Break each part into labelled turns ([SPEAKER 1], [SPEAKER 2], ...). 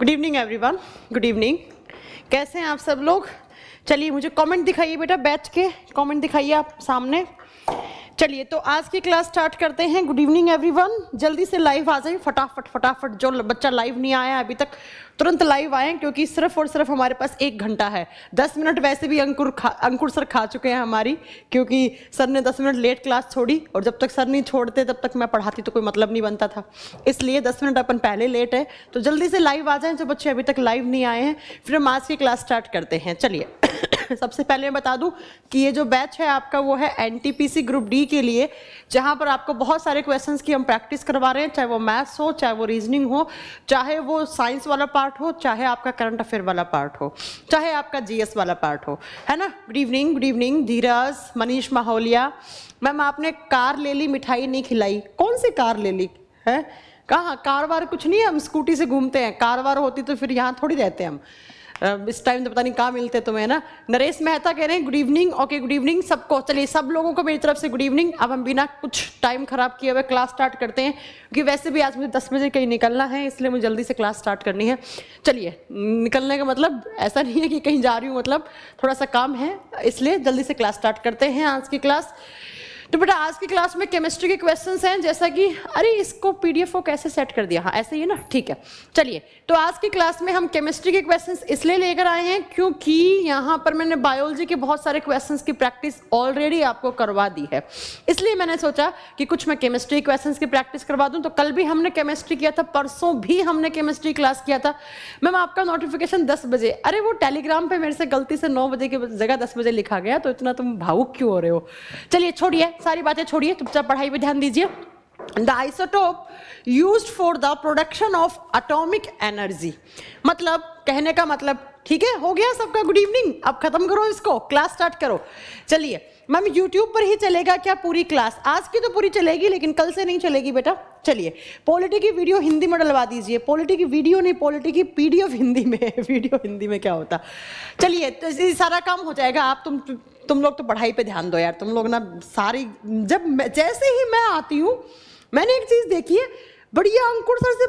[SPEAKER 1] Good evening everyone good evening कैसे हैं आप सब लोग चलिए मुझे कमेंट दिखाइए बेटा बैठ के कमेंट दिखाइए आप सामने चलिए तो आज की क्लास स्टार्ट करते हैं गुड इवनिंग एवरीवन जल्दी से लाइव आ जाए फटाफट फटाफट जो बच्चा लाइव नहीं आया अभी तक तुरंत लाइव आए क्योंकि सिर्फ और सिर्फ हमारे पास एक घंटा है दस मिनट वैसे भी अंकुर खा अंकुर सर खा चुके हैं हमारी क्योंकि सर ने दस मिनट लेट क्लास छोड़ी और जब तक सर नहीं छोड़ते तब तक मैं पढ़ाती तो कोई मतलब नहीं बनता था इसलिए दस मिनट अपन पहले लेट है तो जल्दी से लाइव आ जाएँ जो बच्चे अभी तक लाइव नहीं आए हैं फिर हम आज की क्लास स्टार्ट करते हैं चलिए सबसे पहले मैं बता दूं कि ये जो बैच है आपका वो है एनटीपीसी ग्रुप डी के लिए जहां पर आपको बहुत सारे क्वेश्चंस की हम प्रैक्टिस करवा रहे हैं चाहे वो मैथ्स हो चाहे वो रीजनिंग हो चाहे वो साइंस वाला पार्ट पार्ट हो चाहे आपका करंट अफेयर वाला पार्ट हो चाहे आपका जीएस वाला पार्ट हो है ना good evening good evening Dheeraj Manish Mahauliya ma'am आपने कार ले ली मिठाई नहीं खिलाई कौन सी कार ले ली है कहाँ कारवार कुछ नहीं है हम स्कूटी से घूमते हैं कार वार होती तो फिर यहाँ थोड़ी रहते हैं हम इस टाइम तो पता नहीं कहाँ मिलते तुम्हें ना नरेश मेहता कह रहे हैं good evening okay good evening सबको चलिए सब लोगों को मेरी तरफ से गुड इवनिंग अब हम बिना कुछ टाइम ख़राब किए हुए क्लास स्टार्ट करते हैं क्योंकि वैसे भी आज मुझे दस बजे कहीं निकलना है इसलिए मुझे जल्दी से क्लास स्टार्ट करनी है चलिए निकलने का मतलब ऐसा नहीं है कि कहीं जा रही हूँ मतलब थोड़ा सा काम है इसलिए जल्दी से क्लास स्टार्ट करते हैं आज की क्लास तो बेटा आज की क्लास में केमिस्ट्री के क्वेश्चंस हैं जैसा कि अरे इसको पीडीएफ को कैसे सेट कर दिया हाँ ऐसे ही ना ठीक है चलिए तो आज की क्लास में हम केमिस्ट्री के क्वेश्चंस इसलिए लेकर आए हैं क्योंकि यहाँ पर मैंने बायोलॉजी के बहुत सारे क्वेश्चंस की प्रैक्टिस ऑलरेडी आपको करवा दी है इसलिए मैंने सोचा कि कुछ मैं केमिस्ट्री क्वेश्चन की प्रैक्टिस करवा दूँ तो कल भी हमने केमिस्ट्री किया था परसों भी हमने केमिस्ट्री क्लास किया था मैम आपका नोटिफिकेशन दस बजे अरे वो टेलीग्राम पर मेरे से गलती से नौ बजे की जगह दस बजे लिखा गया तो इतना तुम भावुक क्यों हो रहे हो चलिए छोड़िए सारी बातें छोड़िए चुपचाप पढ़ाई पे ध्यान दीजिए the isotope use for the production of atomic energy मतलब कहने का मतलब ठीक है हो गया सबका गुड इवनिंग अब खत्म करो इसको क्लास स्टार्ट करो चलिए मैम यूट्यूब पर ही चलेगा क्या पूरी क्लास आज की तो पूरी चलेगी लेकिन कल से नहीं चलेगी बेटा चलिए पॉलिटी की वीडियो हिंदी में डलवा दीजिए पॉलिटी की वीडियो नहीं पॉलिटी की पीडीएफ हिंदी में वीडियो हिंदी में क्या होता चलिए तो सारा काम हो जाएगा आप तुम तुम लोग तो पढ़ाई पे ध्यान दो यार तुम लोग ना सारी जब जैसे ही मैं आती हूँ मैंने एक चीज़ देखी है बढ़िया अंकुर सर से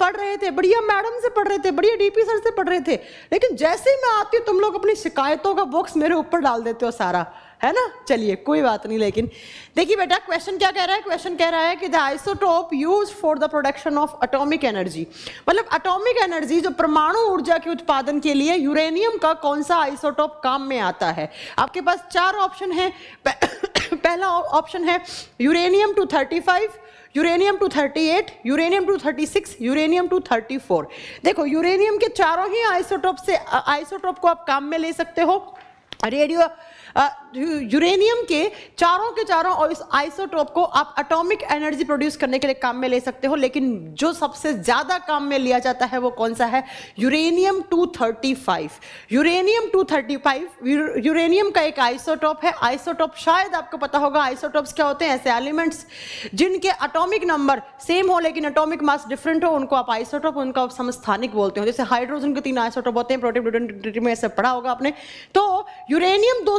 [SPEAKER 1] पढ़ रहे थे बढ़िया मैडम से पढ़ रहे थे बढ़िया डीपी सर से पढ़ रहे थे लेकिन जैसे ही मैं आती हूँ तुम लोग अपनी शिकायतों का बॉक्स मेरे ऊपर डाल देते हो सारा है ना चलिए कोई बात नहीं लेकिन देखिए बेटा क्वेश्चन क्या कह रहा है क्वेश्चन कह रहा है कि the isotope use for the production of atomic energy मतलब अटोमिक एनर्जी जो परमाणु ऊर्जा के उत्पादन के लिए यूरेनियम का कौन सा आइसोटोप काम में आता है आपके पास चार ऑप्शन है पहला ऑप्शन है uranium two thirty five uranium 238, uranium 236, uranium 234 देखो यूरेनियम के चारों ही आइसोटोप से आइसोटोप को आप काम में ले सकते हो रेडियो यूरेनियम के चारों के चारों और इस आइसोटोप को आप एटॉमिक एनर्जी प्रोड्यूस करने के लिए काम में ले सकते हो लेकिन जो सबसे ज़्यादा काम में लिया जाता है वो कौन सा है यूरेनियम 235 यूरेनियम 235 यूरेनियम का एक आइसोटॉप है आइसोटॉप शायद आपको पता होगा आइसोटॉप्स क्या होते हैं ऐसे एलिमेंट्स जिनके अटोमिक नंबर सेम हो लेकिन अटोमिक मास डिफरेंट हो उनको आप आइसोटॉप उनका आप समस्थानिक बोलते हो जैसे हाइड्रोजन के तीन आइसोटॉप होते हैं प्रोटीन में ऐसे पढ़ा होगा आपने तो यूरेनियम दो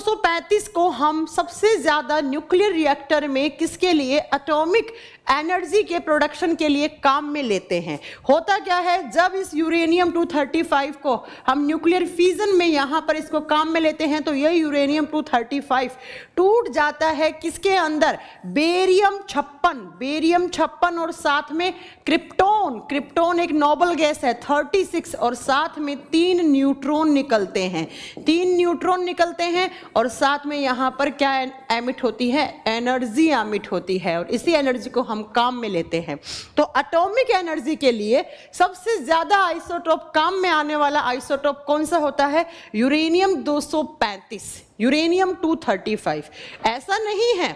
[SPEAKER 1] को हम सबसे ज़्यादा न्यूक्लियर रिएक्टर में किसके लिए एटॉमिक एनर्जी के प्रोडक्शन के लिए काम में लेते हैं होता क्या है जब इस यूरेनियम 235 को हम न्यूक्लियर फ्यूजन में यहाँ पर इसको काम में लेते हैं तो यह यूरेनियम 235 टूट जाता है किसके अंदर बेरियम छप्पन बेरियम छप्पन और साथ में क्रिप्टोन क्रिप्टोन एक नोबल गैस है 36 और साथ में तीन न्यूट्रॉन निकलते हैं तीन न्यूट्रॉन निकलते हैं और साथ में यहाँ पर क्या एमिट होती है एनर्जी एमिट होती है और इसी एनर्जी को हम हम काम में लेते हैं तो अटोमिक एनर्जी के लिए सबसे ज़्यादा आइसोटोप काम में आने वाला आइसोटोप कौन सा होता है यूरेनियम 235 यूरेनियम 235 ऐसा नहीं है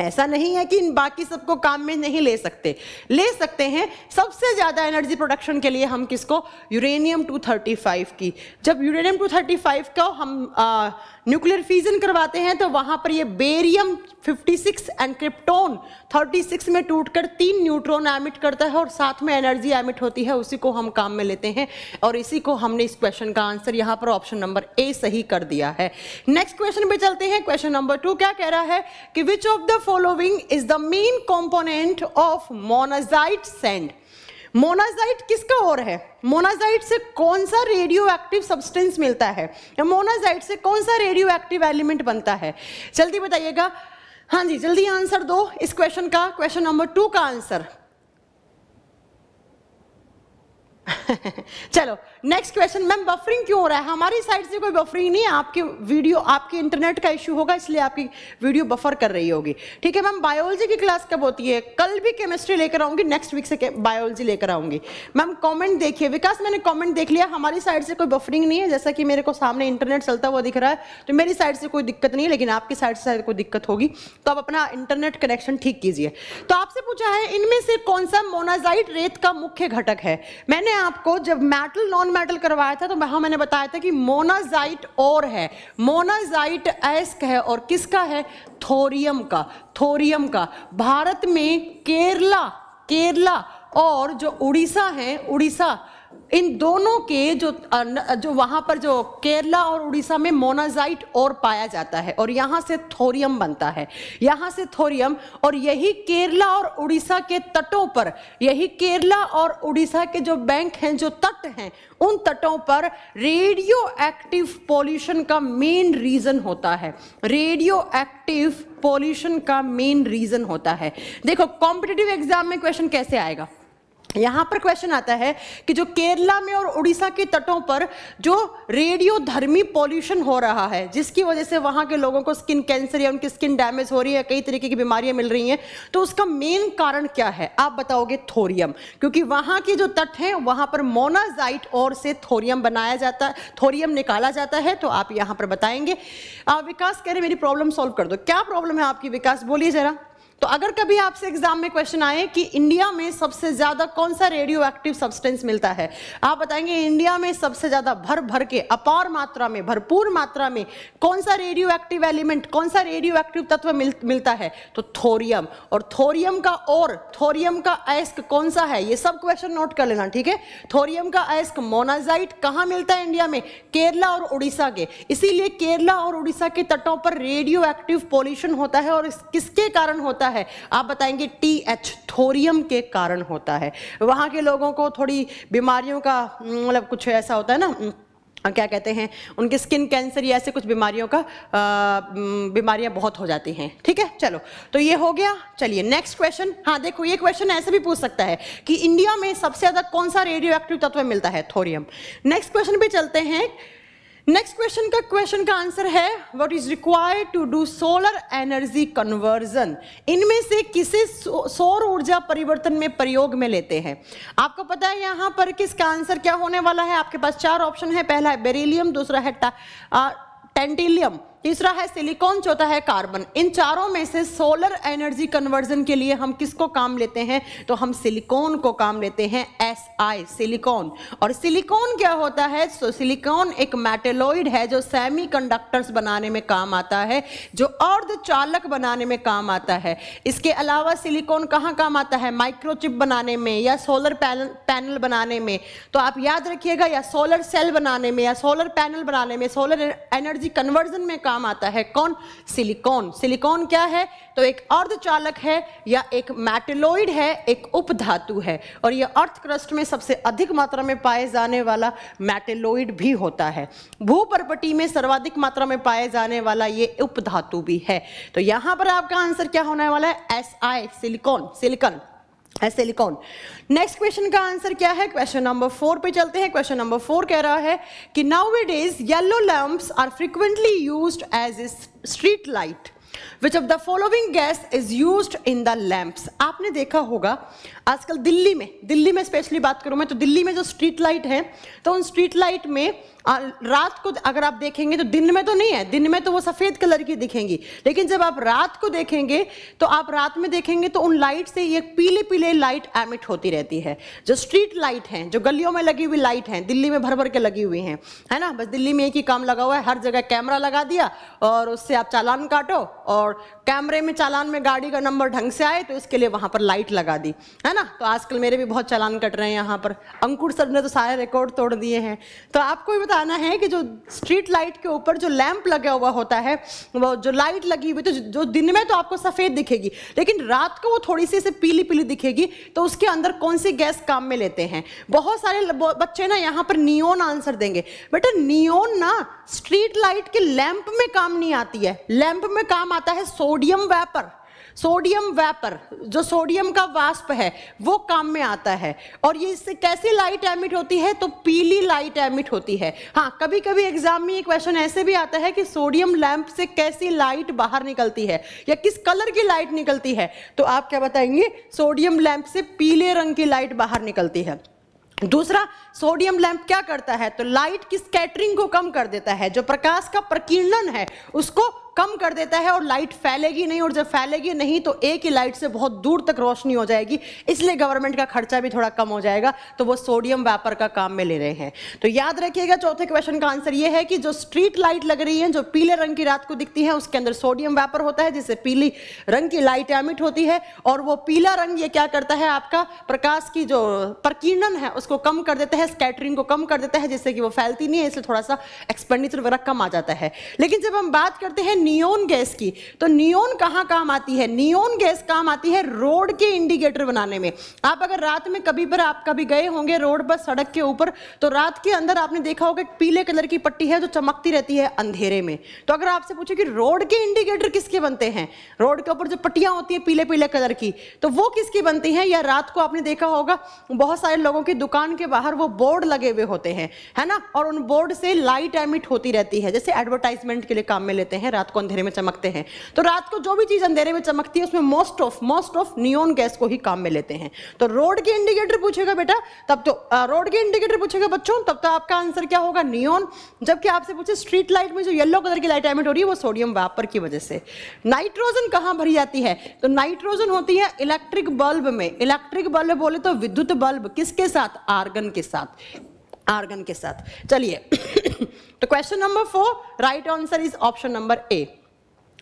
[SPEAKER 1] ऐसा नहीं है कि इन बाकी सबको काम में नहीं ले सकते ले सकते हैं सबसे ज़्यादा एनर्जी प्रोडक्शन के लिए हम किसको यूरेनियम 235 की जब यूरेनियम 235 का हम आ, न्यूक्लियर फ्यूजन करवाते हैं तो वहां पर ये बेरियम 56 एंड क्रिप्टोन 36 में टूटकर तीन न्यूट्रॉन एमिट करता है और साथ में एनर्जी एमिट होती है उसी को हम काम में लेते हैं और इसी को हमने इस क्वेश्चन का आंसर यहाँ पर ऑप्शन नंबर ए सही कर दिया है नेक्स्ट क्वेश्चन पे चलते हैं क्वेश्चन नंबर टू क्या कह रहा है कि which of the following is the main component of monazite sand monazite किसका और है मोनाजाइट से कौन सा रेडियो एक्टिव सब्सटेंस मिलता है या मोनाजाइट से कौन सा रेडियो एक्टिव एलिमेंट बनता है जल्दी बताइएगा हाँ जी जल्दी आंसर दो इस क्वेश्चन का क्वेश्चन नंबर टू का आंसर चलो नेक्स्ट क्वेश्चन मैम बफरिंग क्यों हो रहा है हमारी साइड से कोई बफरिंग नहीं है आपकी वीडियो आपके इंटरनेट का इशू होगा इसलिए आपकी वीडियो बफर कर रही होगी ठीक है मैम बायोलॉजी की क्लास कब होती है कल भी केमिस्ट्री लेकर आऊंगी नेक्स्ट वीक से बायोलॉजी लेकर आऊंगी मैम कॉमेंट देखिए विकास मैंने कॉमेंट देख लिया हमारी साइड से कोई बफरिंग नहीं है जैसा कि मेरे को सामने इंटरनेट चलता हुआ दिख रहा है तो मेरी साइड से कोई दिक्कत नहीं है लेकिन आपकी साइड से कोई दिक्कत होगी तो आप अपना इंटरनेट कनेक्शन ठीक कीजिए तो आपसे पूछा है इनमें से कौन सा मोनाजाइट रेत का मुख्य घटक है मैंने आपको जब मेटल नॉन गोल्डन मेडल करवाया था तो वहां मैंने बताया था कि मोनाजाइट और है मोनाजाइट एस्क है और किसका है थोरियम का थोरियम का भारत में केरला केरला और जो उड़ीसा है उड़ीसा इन दोनों के जो जो वहाँ पर जो केरला और उड़ीसा में मोनाजाइट और पाया जाता है और यहाँ से थोरियम बनता है यहाँ से थोरियम और यही केरला और उड़ीसा के तटों पर यही केरला और उड़ीसा के जो बैंक हैं जो तट हैं उन तटों पर रेडियो एक्टिव पॉल्यूशन का मेन रीज़न होता है रेडियो एक्टिव पॉल्यूशन का मेन रीज़न होता है देखो कॉम्पिटिटिव एग्जाम में क्वेश्चन कैसे आएगा यहाँ पर क्वेश्चन आता है कि जो केरला में और उड़ीसा के तटों पर जो रेडियो धर्मी पॉल्यूशन हो रहा है जिसकी वजह से वहाँ के लोगों को स्किन कैंसर या उनकी स्किन डैमेज हो रही है कई तरीके की बीमारियाँ मिल रही हैं तो उसका मेन कारण क्या है आप बताओगे थोरियम क्योंकि वहाँ के जो तट हैं वहाँ पर मोनाजाइट और से थोरियम बनाया जाता है थोरियम निकाला जाता है तो आप यहाँ पर बताएंगे आप विकास कह रहे मेरी प्रॉब्लम सॉल्व कर दो क्या प्रॉब्लम है आपकी विकास बोलिए जरा तो अगर कभी आपसे एग्जाम में क्वेश्चन आए कि इंडिया में सबसे ज्यादा कौन सा रेडियो एक्टिव सब्सटेंस मिलता है आप बताएंगे इंडिया में सबसे ज्यादा भर भर के अपार मात्रा में भरपूर मात्रा में कौन सा रेडियो एक्टिव एलिमेंट कौन सा रेडियो एक्टिव तत्व मिल, मिलता है तो थोरियम और थोरियम का और थोरियम का अयस्क कौन सा है ये सब क्वेश्चन नोट कर लेना ठीक है थोरियम का अयस्क मोनाजाइट कहां मिलता है इंडिया में केरला और उड़ीसा के इसीलिए केरला और उड़ीसा के तटों पर रेडियो एक्टिव पॉल्यूशन होता है और किसके कारण होता है होता है आप बताएंगे टी एच थोरियम के कारण होता है वहाँ के लोगों को थोड़ी बीमारियों का मतलब कुछ ऐसा होता है ना क्या कहते हैं उनके स्किन कैंसर या ऐसे कुछ बीमारियों का बीमारियां बहुत हो जाती हैं ठीक है चलो तो ये हो गया चलिए नेक्स्ट क्वेश्चन हाँ देखो ये क्वेश्चन ऐसे भी पूछ सकता है कि इंडिया में सबसे ज़्यादा कौन सा रेडियो एक्टिव तत्व मिलता है थोरियम नेक्स्ट क्वेश्चन पे चलते हैं नेक्स्ट क्वेश्चन का क्वेश्चन का आंसर है what is required to do solar energy conversion इनमें से किसे सौर ऊर्जा परिवर्तन में प्रयोग में लेते हैं आपको पता है यहाँ पर किसका आंसर क्या होने वाला है आपके पास चार ऑप्शन है पहला है बेरिलियम दूसरा है टेंटिलियम तीसरा है सिलिकॉन चौथा है कार्बन इन चारों में से सोलर एनर्जी कन्वर्जन के लिए हम किसको काम लेते हैं तो हम सिलिकॉन को काम लेते हैं एस आई सिलिकॉन और सिलिकॉन क्या होता है तो सिलिकॉन एक मेटेलॉइड है जो सेमी कंडक्टर्स बनाने में काम आता है जो अर्ध चालक बनाने में काम आता है इसके अलावा सिलिकॉन कहाँ काम आता है माइक्रोचिप बनाने में या सोलर पैनल पैनल बनाने में तो आप याद रखिएगा या सोलर सेल बनाने में या सोलर पैनल बनाने में सोलर एनर्जी कन्वर्जन में काम आता है कौन सिलिकॉन सिलिकॉन क्या है तो एक अर्धचालक है या एक मैटेलोइड है एक उपधातु है और यह अर्थ क्रस्ट में सबसे अधिक मात्रा में पाए जाने वाला मैटेलोइड भी होता है भूपर्पटी में सर्वाधिक मात्रा में पाए जाने वाला ये उपधातु भी है तो यहां पर आपका आंसर क्या होने वाला है एस आई सिलिकॉन सिलिकन है सिलिकॉन नेक्स्ट क्वेश्चन का आंसर क्या है क्वेश्चन नंबर फोर पे चलते हैं क्वेश्चन नंबर फोर कह रहा है कि now it is yellow lamps are frequently use as a street light which of the following gas is use in the lamps आपने देखा होगा आजकल दिल्ली में दिल्ली में स्पेशली बात करूं मैं तो दिल्ली में जो स्ट्रीट लाइट है तो उन स्ट्रीट लाइट में रात को अगर आप देखेंगे तो दिन में तो नहीं है दिन में तो वो सफ़ेद कलर की दिखेंगी लेकिन जब आप रात को देखेंगे तो आप रात में देखेंगे तो उन लाइट से ये पीले पीले लाइट एमिट होती रहती है जो स्ट्रीट लाइट हैं जो गलियों में लगी हुई लाइट हैं दिल्ली में भर भर के लगी हुई हैं है ना बस दिल्ली में एक ही काम लगा हुआ है हर जगह कैमरा लगा दिया और उससे आप चालान काटो और कैमरे में चालान में गाड़ी का नंबर ढंग से आए तो इसके लिए वहाँ पर लाइट लगा दी है ना तो आजकल मेरे भी बहुत चालान कट रहे हैं यहाँ पर अंकुर सर ने तो सारे रिकॉर्ड तोड़ दिए हैं तो आपको भी बता बताना है कि जो स्ट्रीट लाइट के ऊपर जो लैंप लगा हुआ होता है वो जो लाइट लगी हुई तो जो दिन में तो आपको सफ़ेद दिखेगी लेकिन रात को वो थोड़ी सी ऐसे पीली पीली दिखेगी तो उसके अंदर कौन सी गैस काम में लेते हैं बहुत सारे बच्चे ना यहाँ पर नियोन आंसर देंगे बेटा नियोन ना स्ट्रीट लाइट के लैंप में काम नहीं आती है लैंप में काम आता है सोडियम वेपर सोडियम वेपर जो सोडियम का वाष्प है वो काम में आता है और ये इससे कैसी लाइट एमिट होती है तो पीली लाइट एमिट होती है हाँ कभी कभी एग्जाम में ये क्वेश्चन ऐसे भी आता है कि सोडियम लैंप से कैसी लाइट बाहर निकलती है या किस कलर की लाइट निकलती है तो आप क्या बताएंगे सोडियम लैंप से पीले रंग की लाइट बाहर निकलती है दूसरा सोडियम लैंप क्या करता है तो लाइट की स्कैटरिंग को कम कर देता है जो प्रकाश का प्रकीर्णन है उसको कम कर देता है और लाइट फैलेगी नहीं और जब फैलेगी नहीं तो एक ही लाइट से बहुत दूर तक रोशनी हो जाएगी इसलिए गवर्नमेंट का खर्चा भी थोड़ा कम हो जाएगा तो वो सोडियम व्यापर का काम में ले रहे हैं तो याद रखिएगा चौथे क्वेश्चन का आंसर ये है कि जो स्ट्रीट लाइट लग रही है जो पीले रंग की रात को दिखती है उसके अंदर सोडियम व्यापर होता है जिससे पीली रंग की लाइट एमिट होती है और वो पीला रंग ये क्या करता है आपका प्रकाश की जो प्रकीर्णन है उसको कम कर देता है स्कैटरिंग को कम कर देता है जिससे कि वो फैलती नहीं है इसलिए थोड़ा सा एक्सपेंडिचर वगैरह कम आ जाता है लेकिन जब हम बात करते हैं नियोन गैस की तो नियोन कहाँ काम आती है नियोन गैस काम आती है रोड के इंडिकेटर बनाने में आप अगर रात में कभी पर आप कभी गए होंगे रोड पर सड़क के ऊपर तो रात के अंदर आपने देखा होगा पीले कलर की पट्टी है जो चमकती रहती है अंधेरे में तो अगर आपसे पूछे कि रोड के इंडिकेटर किसके बनते हैं रोड के ऊपर जो पट्टियाँ होती हैं पीले पीले कलर की तो वो किसकी बनती हैं या रात को आपने देखा होगा बहुत सारे लोगों की दुकान के बाहर वो बोर्ड लगे हुए होते हैं है ना और उन बोर्ड से लाइट एमिट होती रहती है जैसे एडवर्टाइजमेंट के लिए काम में लेते हैं रात को को अंधेरे में चमकते हैं तो रात को जो भी चीज़ अंधेरे में चमकती है उसमें most of most of neon gas को ही काम में लेते हैं तो रोड के इंडिकेटर पूछेगा बेटा तब तो रोड के इंडिकेटर पूछेगा बच्चों तब तो आपका आंसर क्या होगा नियोन जबकि आपसे पूछे स्ट्रीट लाइट में जो येलो कलर की लाइट एमिट हो रही है वो सोडियम वापर की वजह से नाइट्रोजन कहाँ भरी जाती है तो नाइट्रोजन होती है इलेक्ट्रिक बल्ब में इलेक्ट्रिक बल्ब बोले तो विद्युत बल्ब किसके साथ आर्गन के साथ आर्गन के साथ चलिए तो question number four right answer is option number A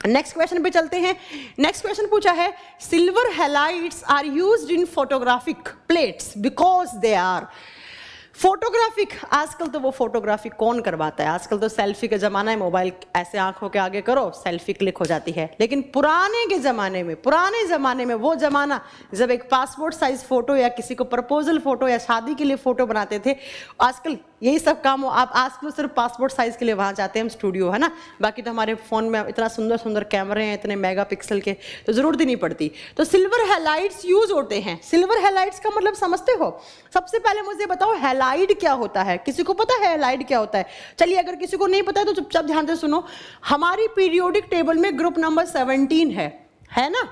[SPEAKER 1] next question पे चलते हैं नेक्स्ट क्वेश्चन पूछा है silver halides are used in photographic plates because they are photographic आजकल तो वो फोटोग्राफी कौन करवाता है आजकल तो सेल्फी का ज़माना है मोबाइल ऐसे आंखों के आगे करो सेल्फी क्लिक हो जाती है लेकिन पुराने के ज़माने में पुराने ज़माने में वो ज़माना जब एक पासपोर्ट साइज़ फ़ोटो या किसी को प्रपोजल फ़ोटो या शादी के लिए फ़ोटो बनाते थे आजकल यही सब काम हो आप आजकल तो सिर्फ पासपोर्ट साइज़ के लिए वहाँ जाते हैं हम स्टूडियो है ना बाकी तो हमारे फ़ोन में इतना सुंदर सुंदर कैमरे हैं इतने मेगा पिक्सल के तो ज़रूरत ही नहीं पड़ती तो सिल्वर हेलाइट्स यूज़ होते हैं सिल्वर हेलाइट्स का मतलब समझते हो सबसे पहले मुझे बताओ हेलाइट एलाइड क्या होता है किसी को पता है एलाइड क्या होता है चलिए अगर किसी को नहीं पता है तो चुपचाप ध्यान से सुनो हमारी पीरियोडिक टेबल में ग्रुप नंबर सेवनटीन है है ना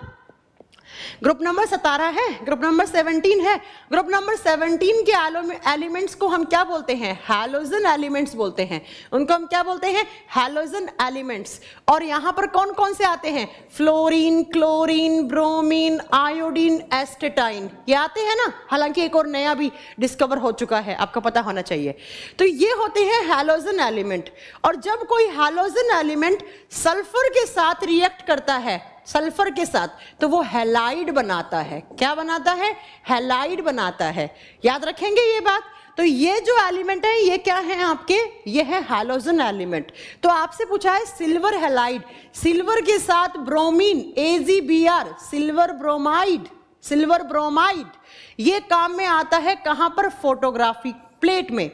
[SPEAKER 1] ग्रुप नंबर सतारह है ग्रुप नंबर सेवनटीन है ग्रुप नंबर सेवनटीन के एलिमेंट्स को हम क्या बोलते हैं हेलोजन एलिमेंट्स बोलते हैं उनको हम क्या बोलते हैं हेलोजन एलिमेंट्स और यहाँ पर कौन कौन से आते हैं fluorine chlorine bromine iodine astatine ये आते हैं ना हालांकि एक और नया भी डिस्कवर हो चुका है आपको पता होना चाहिए तो ये होते हैं हेलोजन एलिमेंट और जब कोई हेलोजन एलिमेंट सल्फर के साथ रिएक्ट करता है सल्फर के साथ तो वो हेलाइड बनाता है क्या बनाता है हेलाइड बनाता है याद रखेंगे ये बात तो ये जो एलिमेंट है ये क्या है आपके ये है हेलोजन एलिमेंट तो आपसे पूछा है सिल्वर हेलाइड सिल्वर के साथ bromine A G B R silver bromide silver bromide ये काम में आता है कहां पर फोटोग्राफी प्लेट में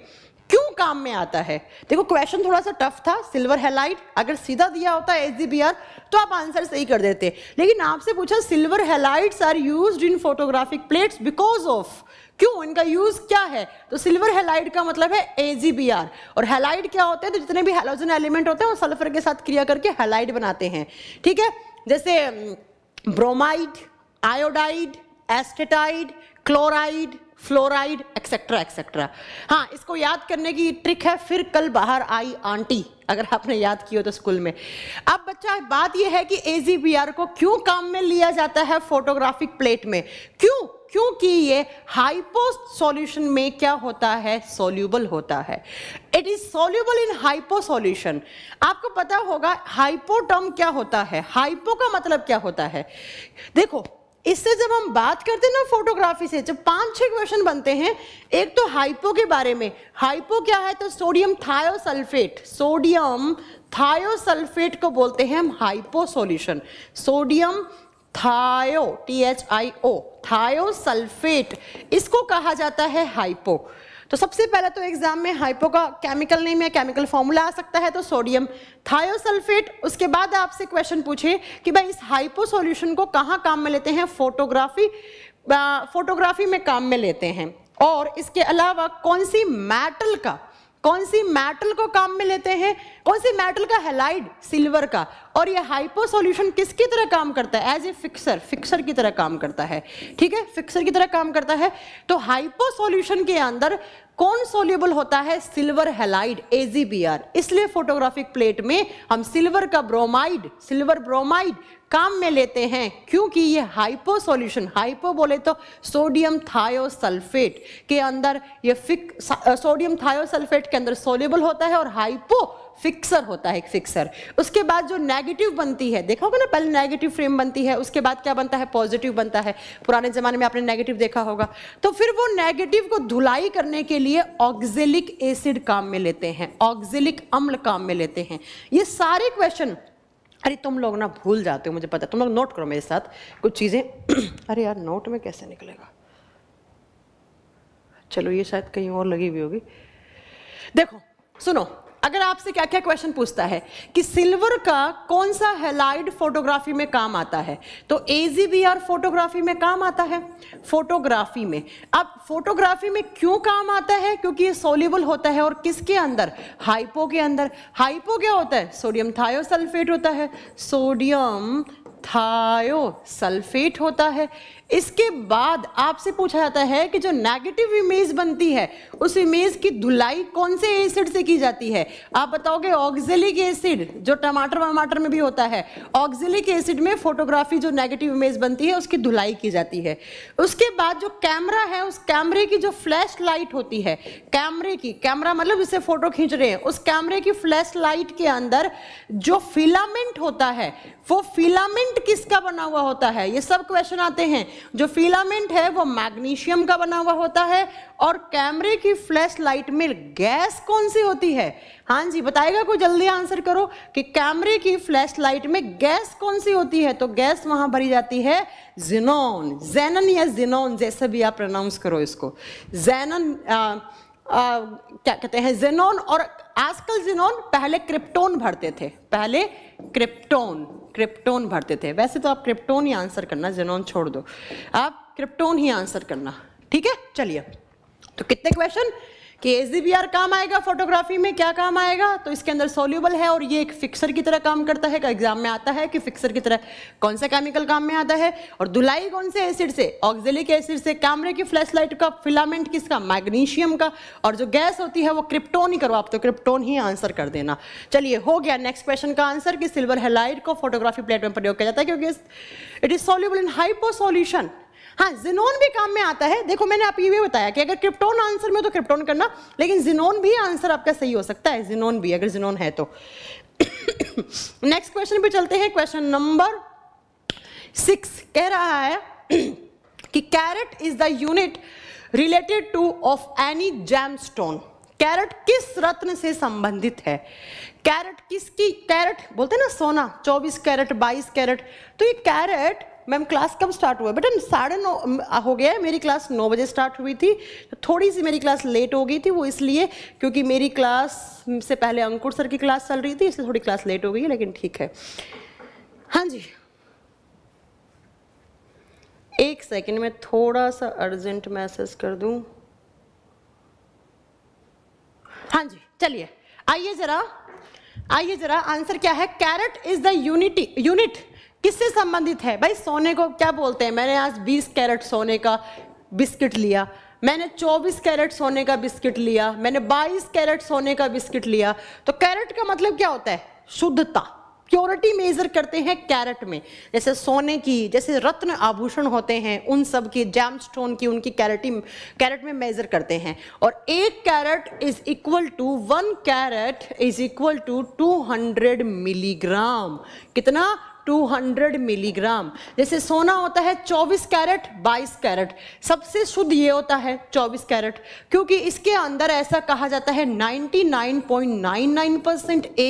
[SPEAKER 1] क्यों काम में आता है देखो क्वेश्चन थोड़ा सा टफ था सिल्वर हेलाइट अगर सीधा दिया होता है एच तो आप आंसर सही कर देते लेकिन आपसे पूछा silver halides are use in photographic plates because of क्यों इनका यूज क्या है तो सिल्वर हेलाइड का मतलब है एजीबीआर और हेलाइड क्या होते हैं तो जितने भी हेलोजन एलिमेंट होते हैं वो सल्फर के साथ क्रिया करके हेलाइड बनाते हैं ठीक है जैसे bromide iodide astatide chloride fluoride etcetera etcetera हाँ इसको याद करने की ट्रिक है फिर कल बाहर आई आंटी अगर आपने याद की हो तो स्कूल में अब बच्चा बात यह है कि ए को क्यों काम में लिया जाता है फोटोग्राफिक प्लेट में क्यों क्योंकि ये हाइपो सॉल्यूशन में क्या होता है सोल्यूबल होता है it is soluble in hypo solution आपको पता होगा हाइपो टर्म क्या होता है हाइपो का मतलब क्या होता है देखो इससे जब हम बात करते हैं ना फोटोग्राफी से जब पांच छह क्वेश्चन बनते हैं एक तो हाइपो के बारे में हाइपो क्या है तो सोडियम थायोसल्फेट सोडियम थायोसल्फेट को बोलते हैं हम hypo solution sodium thio T H I O thiosulphate इसको कहा जाता है हाइपो तो सबसे पहले तो एग्जाम में हाइपो का केमिकल नेम या केमिकल फॉर्मूला आ सकता है तो सोडियम थायोसल्फेट उसके बाद आपसे क्वेश्चन पूछे कि भाई इस हाइपो सॉल्यूशन को कहाँ काम में लेते हैं फोटोग्राफी फोटोग्राफी में काम में लेते हैं और इसके अलावा कौन सी मेटल का कौन सी मेटल को काम में लेते हैं कौन सी मेटल का हेलाइड सिल्वर का और ये हाइपो सॉल्यूशन किसकी तरह काम करता है एज ए फिक्सर फिक्सर की तरह काम करता है ठीक है फिक्सर की तरह काम करता है तो हाइपो सॉल्यूशन के अंदर कौन सोल्यूबल होता है सिल्वर हेलाइड एजीबीआर इसलिए फोटोग्राफिक प्लेट में हम सिल्वर का ब्रोमाइड सिल्वर ब्रोमाइड काम में लेते हैं क्योंकि ये हाइपो सॉल्यूशन हाइपो बोले तो सोडियम थायोसल्फेट के अंदर ये फिक सोडियम थायोसल्फेट के अंदर सोल्यूबल होता है और हाइपो फिक्सर होता है एक फिक्सर उसके बाद जो नेगेटिव बनती है देखा होगा ना पहले नेगेटिव फ्रेम बनती है उसके बाद क्या बनता है पॉजिटिव बनता है पुराने ज़माने में आपने नेगेटिव देखा होगा तो फिर वो नेगेटिव को धुलाई करने के लिए ऑक्जेलिक एसिड काम में लेते हैं ऑक्जेलिक अम्ल काम में लेते हैं ये सारे क्वेश्चन अरे तुम लोग ना भूल जाते हो मुझे पता तुम लोग नोट करो मेरे साथ कुछ चीज़ें अरे यार नोट में कैसे निकलेगा चलो ये शायद कहीं और लगी हुई होगी देखो सुनो अगर आपसे क्या क्या क्वेश्चन पूछता है कि सिल्वर का कौन सा हेलाइड फोटोग्राफी में काम आता है तो ए फोटोग्राफी में काम आता है फोटोग्राफी में अब फोटोग्राफी में क्यों काम आता है क्योंकि ये सोल्यूबल होता है और किसके अंदर हाइपो के अंदर हाइपो क्या होता है सोडियम थायोसल्फेट होता है सोडियम थायोसल्फेट होता है इसके बाद आपसे पूछा जाता है कि जो नेगेटिव इमेज बनती है उस इमेज की धुलाई कौन से एसिड से की जाती है आप बताओगे ऑक्जिलिक एसिड जो टमाटर वमाटर में भी होता है ऑक्जिलिक एसिड में फोटोग्राफी जो नेगेटिव इमेज बनती है उसकी धुलाई की जाती है उसके बाद जो कैमरा है उस कैमरे की जो फ्लैश लाइट होती है कैमरे की कैमरा मतलब जिससे फोटो खींच रहे हैं उस कैमरे की फ्लैश लाइट के अंदर जो फिलामेंट होता है वो फिलामेंट किसका बना हुआ होता है ये सब क्वेश्चन आते हैं जो फिलामेंट है वो मैग्नीशियम का बना हुआ होता है और कैमरे की फ्लैश लाइट में गैस कौन सी होती है हाँ जी बताएगा कोई जल्दी आंसर करो कि कैमरे की फ्लैश लाइट में गैस कौन सी होती है तो गैस वहां भरी जाती है जिनोन जैनन या जिनोन जैसे भी आप प्रोनाउंस करो इसको जैनन आ, आ, क्या कहते हैं जेनोन और आजकल जिनोन पहले क्रिप्टोन भरते थे पहले क्रिप्टोन क्रिप्टोन भरते थे वैसे तो आप क्रिप्टोन ही आंसर करना जेनोन छोड़ दो आप क्रिप्टोन ही आंसर करना ठीक है चलिए तो कितने क्वेश्चन कि एस काम आएगा फोटोग्राफी में क्या काम आएगा तो इसके अंदर सोल्यूबल है और ये एक फिक्सर की तरह काम करता है एग्जाम में आता है कि फिक्सर की तरह कौन सा केमिकल काम में आता है और धुलाई कौन से एसिड से ऑक्जेलिक एसिड से कैमरे की फ्लैश लाइट का फिलामेंट किसका मैग्नीशियम का और जो गैस होती है वो क्रिप्टोन ही करो आप तो क्रिप्टोन ही आंसर कर देना चलिए हो गया नेक्स्ट क्वेश्चन का आंसर कि सिल्वर हेलाइट को फोटोग्राफी प्लेट में प्रयोग किया जाता है क्योंकि it is soluble in hypo solution हाँ जिनोन भी काम में आता है देखो मैंने आप ये भी बताया कि अगर क्रिप्टोन आंसर में तो क्रिप्टोन करना लेकिन जिनोन भी आंसर आपका सही हो सकता है जिनोन भी अगर जिनोन है तो नेक्स्ट क्वेश्चन पे चलते हैं क्वेश्चन नंबर सिक्स कह रहा है कि carat is the unit related to of any gem stone carat किस रत्न से संबंधित है कैरेट किसकी कैरेट बोलते हैं ना सोना 24 कैरेट 22 कैरेट तो ये कैरेट मैम क्लास कब स्टार्ट हुआ बेटा साढ़े नौ हो गया है मेरी क्लास नौ बजे स्टार्ट हुई थी थोड़ी सी मेरी क्लास लेट हो गई थी वो इसलिए क्योंकि मेरी क्लास से पहले अंकुर सर की क्लास चल रही थी इसलिए थोड़ी क्लास लेट हो गई लेकिन ठीक है हाँ जी एक सेकेंड में थोड़ा सा अर्जेंट मैसेज कर दू हाँ जी चलिए आइए जरा आइए जरा आंसर क्या है carat is the unity unit किससे संबंधित है भाई सोने को क्या बोलते हैं मैंने आज 20 कैरेट सोने का बिस्किट लिया मैंने 24 कैरेट सोने का बिस्किट लिया मैंने 22 कैरेट सोने का बिस्किट लिया तो कैरेट का मतलब क्या होता है शुद्धता प्योरिटी मेजर करते हैं कैरेट में जैसे सोने की जैसे रत्न आभूषण होते हैं उन सब की जैम स्टोन की उनकी कैरेटी कैरेट में मेजर करते हैं और एक carat is equal to one carat is equal to two hundred milligram कितना 200 मिलीग्राम जैसे सोना होता है 24 कैरेट 22 कैरेट सबसे शुद्ध ये होता है 24 कैरेट क्योंकि इसके अंदर ऐसा कहा जाता है 99.99 परसेंट ए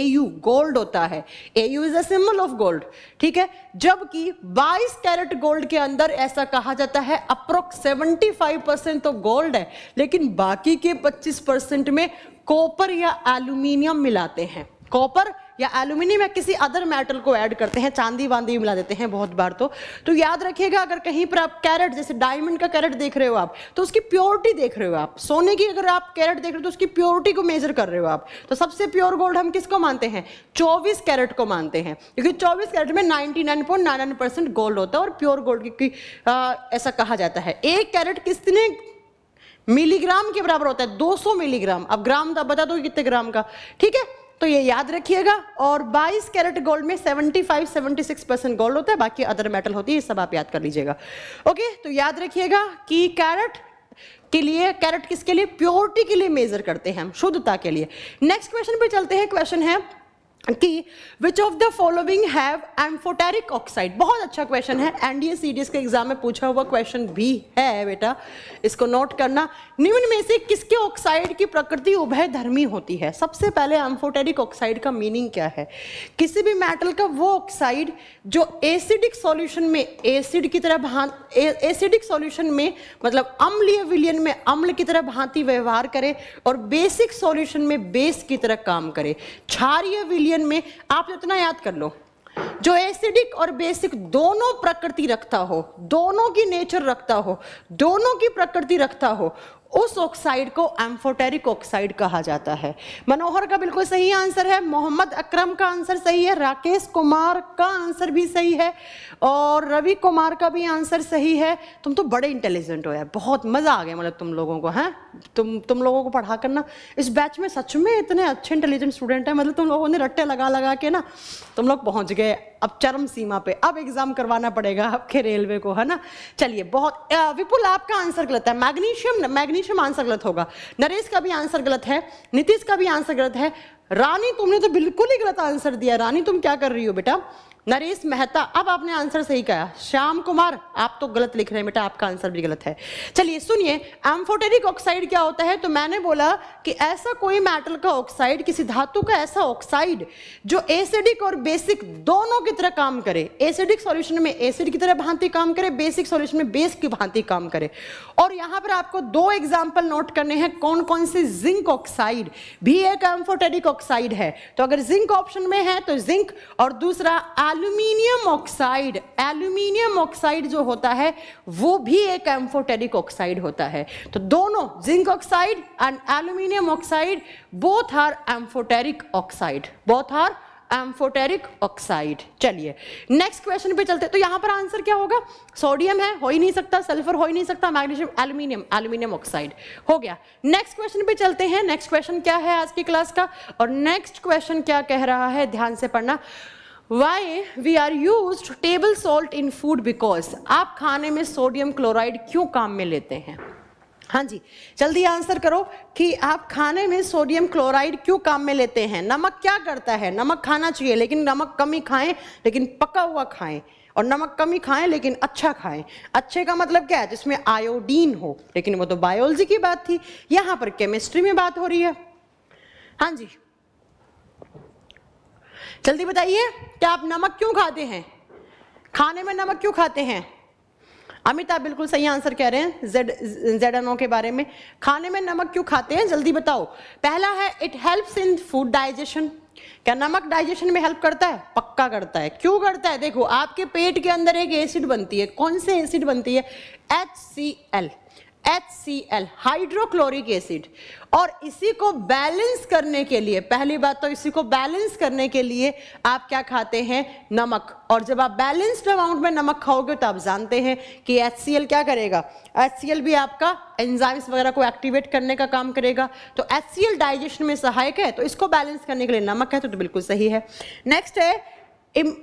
[SPEAKER 1] गोल्ड होता है A U is a symbol of gold ठीक है जबकि 22 कैरेट गोल्ड के अंदर ऐसा कहा जाता है अप्रोक्स सेवेंटी परसेंट तो गोल्ड है लेकिन बाकी के पच्चीस में कॉपर या एल्यूमिनियम मिलाते हैं कॉपर या एल्यूमिनियम या किसी अदर मेटल को ऐड करते हैं चांदी वांदी मिला देते हैं बहुत बार तो तो याद रखिएगा अगर कहीं पर आप कैरेट जैसे डायमंड का कैरेट देख रहे हो आप तो उसकी प्योरिटी देख रहे हो आप सोने की अगर आप कैरेट देख रहे हो तो उसकी प्योरिटी को मेजर कर रहे हो आप तो सबसे प्योर गोल्ड हम किसको मानते हैं चौबीस कैरेट को मानते हैं क्योंकि चौबीस कैरेट में नाइनटी गोल्ड होता है और प्योर गोल्ड की ऐसा कहा जाता है एक कैरेट कितने मिलीग्राम के बराबर होता है 200 मिलीग्राम अब ग्राम बता दो कितने ग्राम का ठीक है तो ये याद रखिएगा और 22 कैरेट गोल्ड में 75 76 परसेंट गोल्ड होता है बाकी अदर मेटल होती है ये सब आप याद कर लीजिएगा ओके तो याद रखिएगा कि कैरेट के लिए कैरेट किसके लिए प्योरिटी के लिए मेजर करते हैं हम शुद्धता के लिए नेक्स्ट क्वेश्चन पे चलते हैं क्वेश्चन है कि which of the following have amphoteric oxide बहुत अच्छा क्वेश्चन है एनडीए सी डी एस के एग्जाम में पूछा हुआ क्वेश्चन भी है बेटा इसको नोट करना निम्न में से किसके ऑक्साइड की प्रकृति उभय धर्मी होती है सबसे पहले एम्फोटेरिक ऑक्साइड का मीनिंग क्या है किसी भी मेटल का वो ऑक्साइड जो एसिडिक सॉल्यूशन में एसिड की तरह एसिडिक सॉल्यूशन में मतलब अम्लीय विलियन में अम्ल की तरह भांति व्यवहार करे और बेसिक सॉल्यूशन में बेस की तरह काम करे क्षारीय विलियन यूरियन में आप इतना याद कर लो जो एसिडिक और बेसिक दोनों प्रकृति रखता हो दोनों की नेचर रखता हो दोनों की प्रकृति रखता हो उस ऑक्साइड को एम्फोटेरिक ऑक्साइड कहा जाता है मनोहर का बिल्कुल सही आंसर है मोहम्मद अकरम का आंसर सही है राकेश कुमार का आंसर भी सही है और रवि कुमार का भी आंसर सही है तुम तो बड़े इंटेलिजेंट हो यार बहुत मज़ा आ गया मतलब तुम लोगों को है तुम तुम लोगों को पढ़ा करना इस बैच में सच में इतने अच्छे इंटेलिजेंट स्टूडेंट हैं मतलब तुम लोगों ने रट्टे लगा लगा के ना तुम लोग पहुँच गए अब चरम सीमा पे अब एग्जाम करवाना पड़ेगा आपके रेलवे को है ना चलिए बहुत विपुल आपका आंसर गलत है मैग्नीशियम मैग्नीशियम अग्निशम आंसर गलत होगा नरेश का भी आंसर गलत है नीतीश का भी आंसर गलत है रानी तुमने तो बिल्कुल ही गलत आंसर दिया रानी तुम क्या कर रही हो बेटा नरेश मेहता अब आपने आंसर सही कहा श्याम कुमार आप तो गलत लिख रहे हैं बेटा आपका आंसर भी गलत है चलिए सुनिए एम्फोटेरिक ऑक्साइड क्या होता है तो मैंने बोला कि ऐसा कोई मेटल का ऑक्साइड किसी धातु का ऐसा ऑक्साइड जो एसिडिक और बेसिक दोनों की तरह काम करे एसिडिक सॉल्यूशन में एसिड की तरह भांति काम करे बेसिक सोल्यूशन में बेस की भांति काम करे और यहां पर आपको दो एग्जाम्पल नोट करने हैं कौन कौन से जिंक ऑक्साइड भी एक एम्फोटेरिक ऑक्साइड है तो अगर जिंक ऑप्शन में है तो जिंक और दूसरा एल्यूमिनियम ऑक्साइड एल्यूमिनियम ऑक्साइड जो होता है वो भी एक एम्फोटेरिक ऑक्साइड होता है तो दोनों zinc oxide and aluminium oxide both are amphoteric oxide both are amphoteric oxide चलिए नेक्स्ट क्वेश्चन पे चलते हैं तो यहां पर आंसर क्या होगा सोडियम है हो ही नहीं सकता सल्फर हो ही नहीं सकता मैग्नीशियम एल्यूमिनियम एल्यूमिनियम ऑक्साइड हो गया नेक्स्ट क्वेश्चन पे चलते हैं नेक्स्ट क्वेश्चन क्या है आज की क्लास का और नेक्स्ट क्वेश्चन क्या कह रहा है ध्यान से पढ़ना why we are use table salt in food because आप खाने में सोडियम क्लोराइड क्यों काम में लेते हैं हाँ जी जल्दी आंसर करो कि आप खाने में सोडियम क्लोराइड क्यों काम में लेते हैं नमक क्या करता है नमक खाना चाहिए लेकिन नमक कम ही खाएं लेकिन पका हुआ खाएं और नमक कम ही खाएं लेकिन अच्छा खाएं अच्छे का मतलब क्या है जिसमें आयोडीन हो लेकिन वो तो बायोलॉजी की बात थी यहाँ पर केमिस्ट्री में बात हो रही है हाँ जी जल्दी बताइए कि आप नमक क्यों खाते हैं खाने में नमक क्यों खाते हैं अमिताभ बिल्कुल सही आंसर कह रहे हैं जेड जेड के बारे में खाने में नमक क्यों खाते हैं जल्दी बताओ पहला है it helps in food digestion क्या नमक डाइजेशन में हेल्प करता है पक्का करता है क्यों करता है देखो आपके पेट के अंदर एक एसिड बनती है कौन से एसिड बनती है H C L H C L hydrochloric acid और इसी को बैलेंस करने के लिए पहली बात तो इसी को बैलेंस करने के लिए आप क्या खाते हैं नमक और जब आप बैलेंस्ड अमाउंट में नमक खाओगे तो आप जानते हैं कि एच सी एल क्या करेगा एच सी एल भी आपका एंजाइम्स वगैरह को एक्टिवेट करने का काम करेगा तो एच सी एल डाइजेशन में सहायक है तो इसको बैलेंस करने के लिए नमक है तो, तो बिल्कुल सही है नेक्स्ट है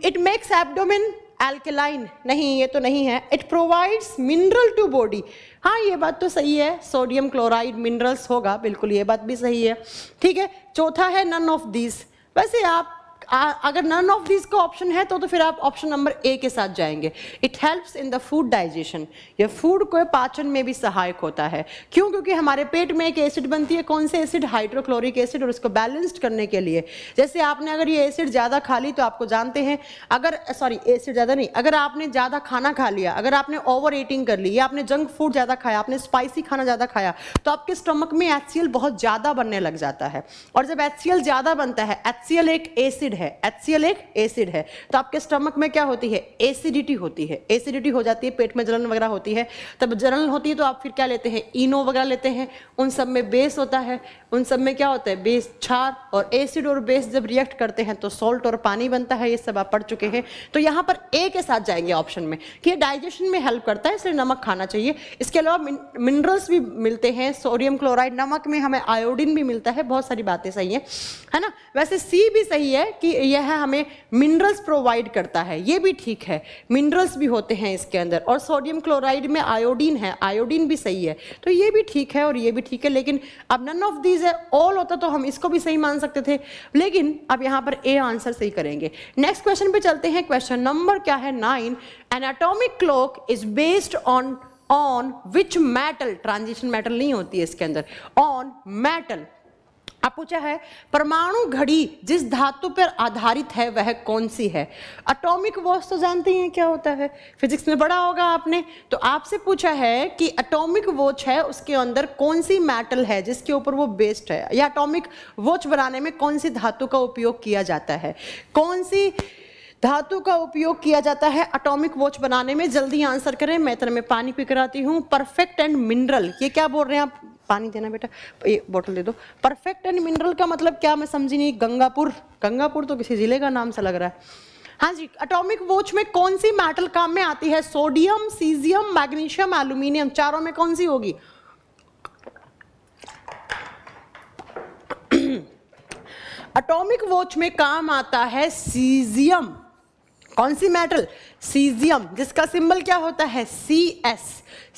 [SPEAKER 1] इट मेक्स एबडोमिन एल्केलाइन नहीं ये तो नहीं है it provides mineral to body हाँ ये बात तो सही है सोडियम क्लोराइड मिनरल्स होगा बिल्कुल ये बात भी सही है ठीक है चौथा है नन ऑफ दिस वैसे आप अगर नन ऑफ दिस का ऑप्शन है तो तो फिर आप ऑप्शन नंबर ए के साथ जाएंगे it helps in the food digestion ये फूड को पाचन में भी सहायक होता है क्यों क्योंकि हमारे पेट में एक एसिड बनती है कौन से एसिड हाइड्रोक्लोरिक एसिड और उसको बैलेंस्ड करने के लिए जैसे आपने अगर ये एसिड ज़्यादा खा ली तो आपको जानते हैं अगर सॉरी एसिड ज़्यादा नहीं अगर आपने ज़्यादा खाना खा लिया अगर आपने ओवर ईटिंग कर ली या आपने जंक फूड ज़्यादा खाया आपने स्पाइसी खाना ज़्यादा खाया तो आपके स्टमक में एच बहुत ज़्यादा बनने लग जाता है और जब एच ज़्यादा बनता है एच एक एसिड है एचसीएल एक एसिड है तो आपके स्टमक में क्या होती है एसिडिटी होती है एसिडिटी हो जाती है पेट में जलन वगैरह होती है तब जलन होती है तो आप फिर क्या लेते हैं इनो वगैरह लेते हैं उन सब में बेस होता है उन सब में क्या होता है बेस छार और एसिड और बेस जब रिएक्ट करते हैं तो सॉल्ट और पानी बनता है ये सब आप पढ़ चुके हैं तो यहाँ पर ए के साथ जाएंगे ऑप्शन में कि डाइजेशन में हेल्प करता है इसलिए नमक खाना चाहिए इसके अलावा मिनरल्स भी मिलते हैं सोडियम क्लोराइड नमक में हमें आयोडीन भी मिलता है बहुत सारी बातें सही है है ना वैसे सी भी सही है कि कि यह हमें मिनरल्स प्रोवाइड करता है ये भी ठीक है मिनरल्स भी होते हैं इसके अंदर और सोडियम क्लोराइड में आयोडीन है आयोडीन भी सही है तो ये भी ठीक है और ये भी ठीक है लेकिन अब नन ऑफ दीज है ऑल होता तो हम इसको भी सही मान सकते थे लेकिन अब यहाँ पर ए आंसर सही करेंगे नेक्स्ट क्वेश्चन पर चलते हैं क्वेश्चन नंबर क्या है nine an atomic clock is based on on which metal transition metal नहीं होती है इसके अंदर ऑन मेटल अब पूछा है परमाणु घड़ी जिस धातु पर आधारित है वह कौन सी है अटोमिक वॉच तो जानते हैं क्या होता है फिजिक्स में पढ़ा होगा आपने तो आपसे पूछा है कि अटोमिक वॉच है उसके अंदर कौन सी मेटल है जिसके ऊपर वो बेस्ड है या अटोमिक वॉच बनाने में कौन सी धातु का उपयोग किया जाता है कौन सी धातु का उपयोग किया जाता है अटोमिक वॉच बनाने में जल्दी आंसर करें मैं तरह में पानी पी कराती हूँ परफेक्ट एंड मिनरल ये क्या बोल रहे हैं आप पानी देना बेटा ये बोतल दे दो परफेक्ट एंड मिनरल का मतलब क्या मैं समझी नहीं गंगापुर गंगापुर तो किसी जिले का नाम सा लग रहा है हाँ जी अटोमिक वॉच में कौन सी मेटल काम में आती है सोडियम सीजियम मैग्नीशियम एल्यूमिनियम चारों में कौन सी होगी अटोमिक वॉच में काम आता है सीजियम कौन सी मेटल सीजियम जिसका सिंबल क्या होता है सी एस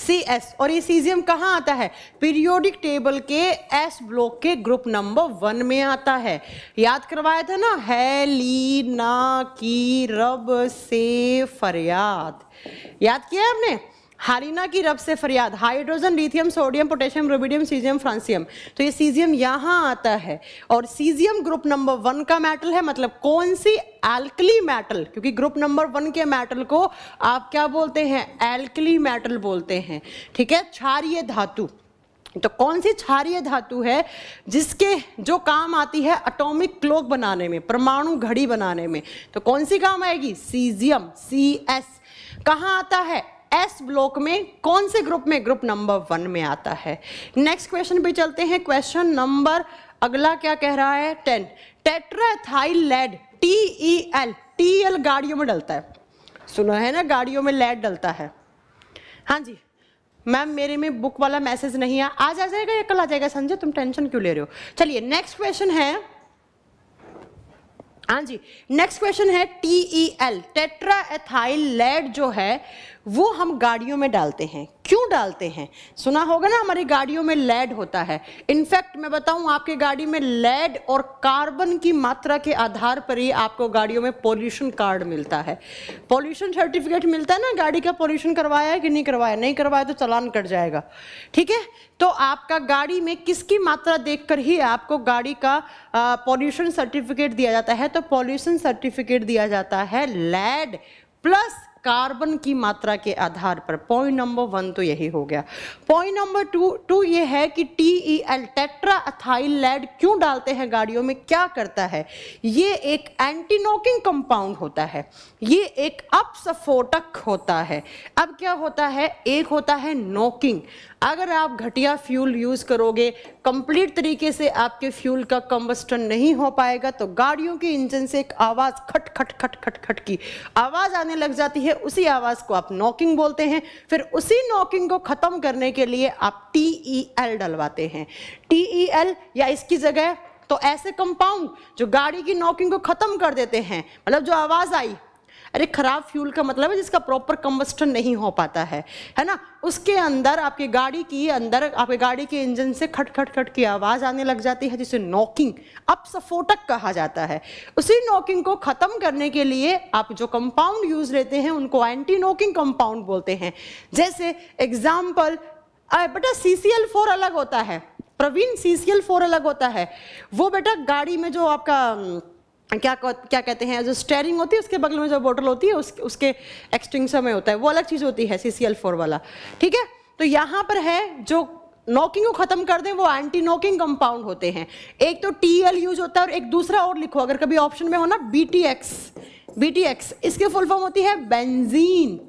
[SPEAKER 1] सी एस और ये सीजियम कहाँ आता है पीरियोडिक टेबल के एस ब्लॉक के ग्रुप नंबर वन में आता है याद करवाया था ना है ली ना की रब से फरियाद याद किया आपने हालिना की रब से फरियाद hydrogen lithium sodium potassium rubidium caesium francium तो ये सीजियम यहाँ आता है और सीजियम ग्रुप नंबर वन का मेटल है मतलब कौन सी एल्कली मेटल क्योंकि ग्रुप नंबर वन के मेटल को आप क्या बोलते हैं एल्कली मेटल बोलते हैं ठीक है क्षारिय धातु तो कौन सी क्षारिय धातु है जिसके जो काम आती है अटोमिक क्लोक बनाने में परमाणु घड़ी बनाने में तो कौन सी काम आएगी सीजियम सी एस कहाँ आता है एस ब्लॉक में कौन से ग्रुप में ग्रुप नंबर वन में आता है नेक्स्ट क्वेश्चन पे चलते हैं क्वेश्चन नंबर अगला क्या कह रहा है ten tetraethyl lead T E L T L गाड़ियों में डलता है सुनो है ना गाड़ियों में लेड डलता है हाँ जी मैम मेरे में बुक वाला मैसेज नहीं है आज आ जाएगा या कल आ जाएगा संजय तुम टेंशन क्यों ले रहे हो चलिए नेक्स्ट क्वेश्चन है हाँ जी नेक्स्ट क्वेश्चन है T E L tetraethyl lead जो है वो हम गाड़ियों में डालते हैं क्यों डालते हैं सुना होगा ना हमारी गाड़ियों में लेड होता है इनफैक्ट मैं बताऊं आपके गाड़ी में लेड और कार्बन की मात्रा के आधार पर ही आपको गाड़ियों में पोल्यूशन कार्ड मिलता है पोल्यूशन सर्टिफिकेट मिलता है ना गाड़ी का पोल्यूशन करवाया है कि नहीं करवाया नहीं करवाया तो चलान कट जाएगा ठीक है तो आपका गाड़ी में किसकी मात्रा देख ही आपको गाड़ी का पॉल्यूशन सर्टिफिकेट दिया जाता है तो पॉल्यूशन सर्टिफिकेट दिया जाता है लेड प्लस कार्बन की मात्रा के आधार पर पॉइंट नंबर वन तो यही हो गया पॉइंट नंबर टू टू ये है कि T E L tetraethyl lead क्यों डालते हैं गाड़ियों में क्या करता है ये एक एंटीनोकिंग कंपाउंड होता है ये एक अपसफोटक होता है अब क्या होता है एक होता है नोकिंग अगर आप घटिया फ्यूल यूज़ करोगे कंप्लीट तरीके से आपके फ्यूल का कम्बस्टन नहीं हो पाएगा तो गाड़ियों के इंजन से एक आवाज़ खट खट खट खट खट की आवाज़ आने लग जाती है उसी आवाज़ को आप नॉकिंग बोलते हैं फिर उसी नॉकिंग को ख़त्म करने के लिए आप टी ई एल डलवाते हैं टी ई एल या इसकी जगह तो ऐसे कंपाउंड जो गाड़ी की नॉकिंग को ख़त्म कर देते हैं मतलब जो आवाज़ आई अरे खराब फ्यूल का मतलब है जिसका प्रॉपर कम्बस्टन नहीं हो पाता है है ना उसके अंदर आपकी गाड़ी की अंदर आपके गाड़ी के इंजन से खट खट खट की आवाज़ आने लग जाती है जिसे नॉकिंग अब सफोटक कहा जाता है उसी नॉकिंग को ख़त्म करने के लिए आप जो कंपाउंड यूज़ लेते हैं उनको एंटी नॉकिंग कंपाउंड बोलते हैं जैसे एग्जाम्पल बेटा सी सी एल फोर अलग होता है Praveen C C L four अलग होता है वो बेटा गाड़ी में जो आपका क्या क्या कहते हैं जो स्टेरिंग होती है उसके बगल में जो बोटल होती है उस, उसके एक्सटिंगसर में होता है वो अलग चीज़ होती है सी सी एल फोर वाला ठीक है तो यहाँ पर है जो नॉकिंग को खत्म कर दें वो एंटी नॉकिंग कंपाउंड होते हैं एक तो टी एल यूज होता है और एक दूसरा और लिखो अगर कभी ऑप्शन में हो ना B T X B T X इसकी फुल फॉर्म होती है benzene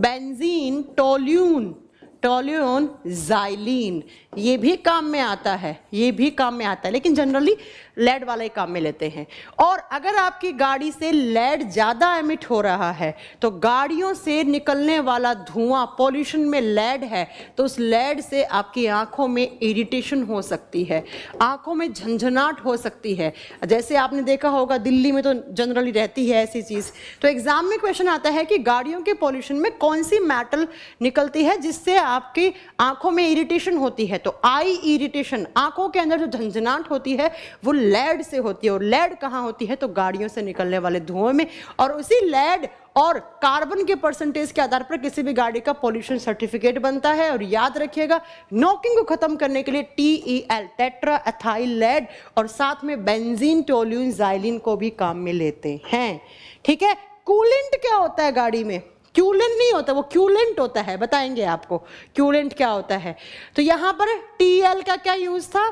[SPEAKER 1] benzene toluene toluene xylene ये भी काम में आता है ये भी काम में आता है लेकिन जनरली लेड वाले काम में लेते हैं और अगर आपकी गाड़ी से लेड ज़्यादा एमिट हो रहा है तो गाड़ियों से निकलने वाला धुआं पॉल्यूशन में लेड है तो उस लेड से आपकी आंखों में इरिटेशन हो सकती है आंखों में झंझनाट हो सकती है जैसे आपने देखा होगा दिल्ली में तो जनरली रहती है ऐसी चीज़ तो एग्ज़ाम में क्वेश्चन आता है कि गाड़ियों के पॉल्यूशन में कौन सी मेटल निकलती है जिससे आपकी आंखों में इरिटेशन होती है तो आई इरिटेशन आंखों के अंदर जो झंझनाट होती है वो लैड से होती है और लैड कहाँ होती है तो गाड़ियों से निकलने वाले धुओं में और उसी लैड और कार्बन के परसेंटेज के आधार पर किसी भी गाड़ी का पोल्यूशन सर्टिफिकेट बनता है और याद रखिएगा नॉकिंग को खत्म करने के लिए T E L tetraethyl lead और साथ में बेंजीन टोल्यून जाइलिन को भी काम में लेते हैं ठीक है कूलेंट क्या होता है गाड़ी में क्यूलेंट नहीं होता वो क्यूलेंट होता है बताएंगे आपको क्यूलेंट क्या होता है तो यहाँ पर टी e का क्या यूज था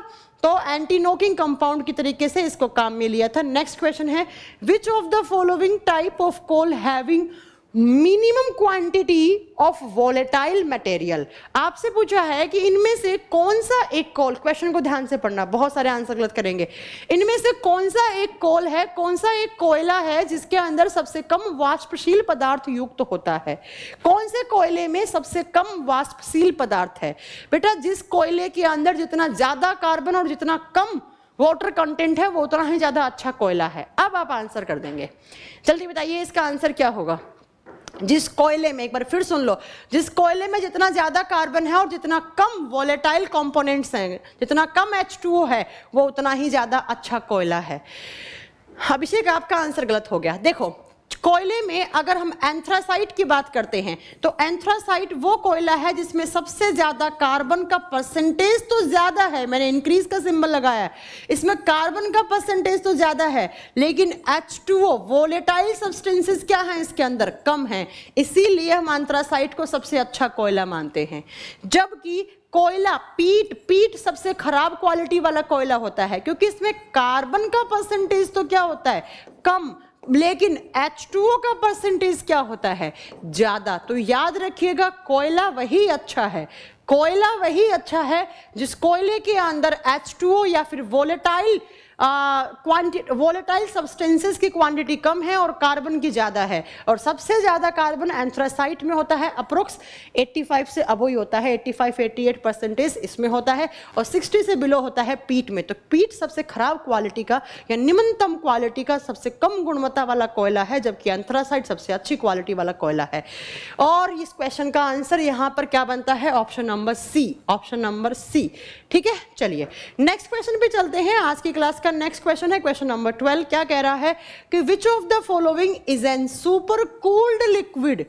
[SPEAKER 1] तो एंटीनोकिंग कंपाउंड की तरीके से इसको काम में लिया था नेक्स्ट क्वेश्चन है which of the following type of coal having minimum quantity of volatile material आपसे पूछा है कि इनमें से कौन सा एक कॉल क्वेश्चन को ध्यान से पढ़ना बहुत सारे आंसर गलत करेंगे इनमें से कौन सा एक कॉल है कौन सा एक कोयला है जिसके अंदर सबसे कम वाष्पशील पदार्थ युक्त तो होता है कौन से कोयले में सबसे कम वाष्पशील पदार्थ है बेटा जिस कोयले के अंदर जितना ज्यादा कार्बन और जितना कम वाटर कंटेंट है वो उतना ही ज्यादा अच्छा कोयला है अब आप आंसर कर देंगे जल्दी बताइए इसका आंसर क्या होगा जिस कोयले में एक बार फिर सुन लो जिस कोयले में जितना ज़्यादा कार्बन है और जितना कम वॉलेटाइल कंपोनेंट्स हैं जितना कम एच है वो उतना ही ज़्यादा अच्छा कोयला है अभिषेक आपका आंसर गलत हो गया देखो कोयले में अगर हम एंथ्रासाइट की बात करते हैं तो एंथ्रासाइट वो कोयला है जिसमें सबसे ज़्यादा कार्बन का परसेंटेज तो ज़्यादा है मैंने इंक्रीज का सिंबल लगाया इसमें कार्बन का परसेंटेज तो ज़्यादा है लेकिन H two O volatile substances क्या हैं इसके अंदर कम हैं इसीलिए हम एंथ्रासाइट को सबसे अच्छा कोयला मानते हैं जबकि कोयला पीट पीट सबसे खराब क्वालिटी वाला कोयला होता है क्योंकि इसमें कार्बन का परसेंटेज तो क्या होता है कम लेकिन H2O का परसेंटेज क्या होता है ज़्यादा तो याद रखिएगा कोयला वही अच्छा है कोयला वही अच्छा है जिस कोयले के अंदर H2O या फिर वोलेटाइल वोलेटाइल सब्सटेंसेस की क्वांटिटी कम है और कार्बन की ज़्यादा है और सबसे ज़्यादा कार्बन एंथ्रासाइट में होता है अप्रोक्स 85 से अबो ही होता है 85-88 परसेंटेज इसमें होता है और 60 से बिलो होता है पीट में तो पीट सबसे खराब क्वालिटी का या निम्नतम क्वालिटी का सबसे कम गुणवत्ता वाला कोयला है जबकि एंथ्रासाइट सबसे अच्छी क्वालिटी वाला कोयला है और इस क्वेश्चन का आंसर यहाँ पर क्या बनता है option number C option number C ठीक है चलिए नेक्स्ट क्वेश्चन भी चलते हैं आज की क्लास का का नेक्स्ट क्वेश्चन है क्वेश्चन नंबर ट्वेल्व क्या कह रहा है कि which of the following is an super cooled liquid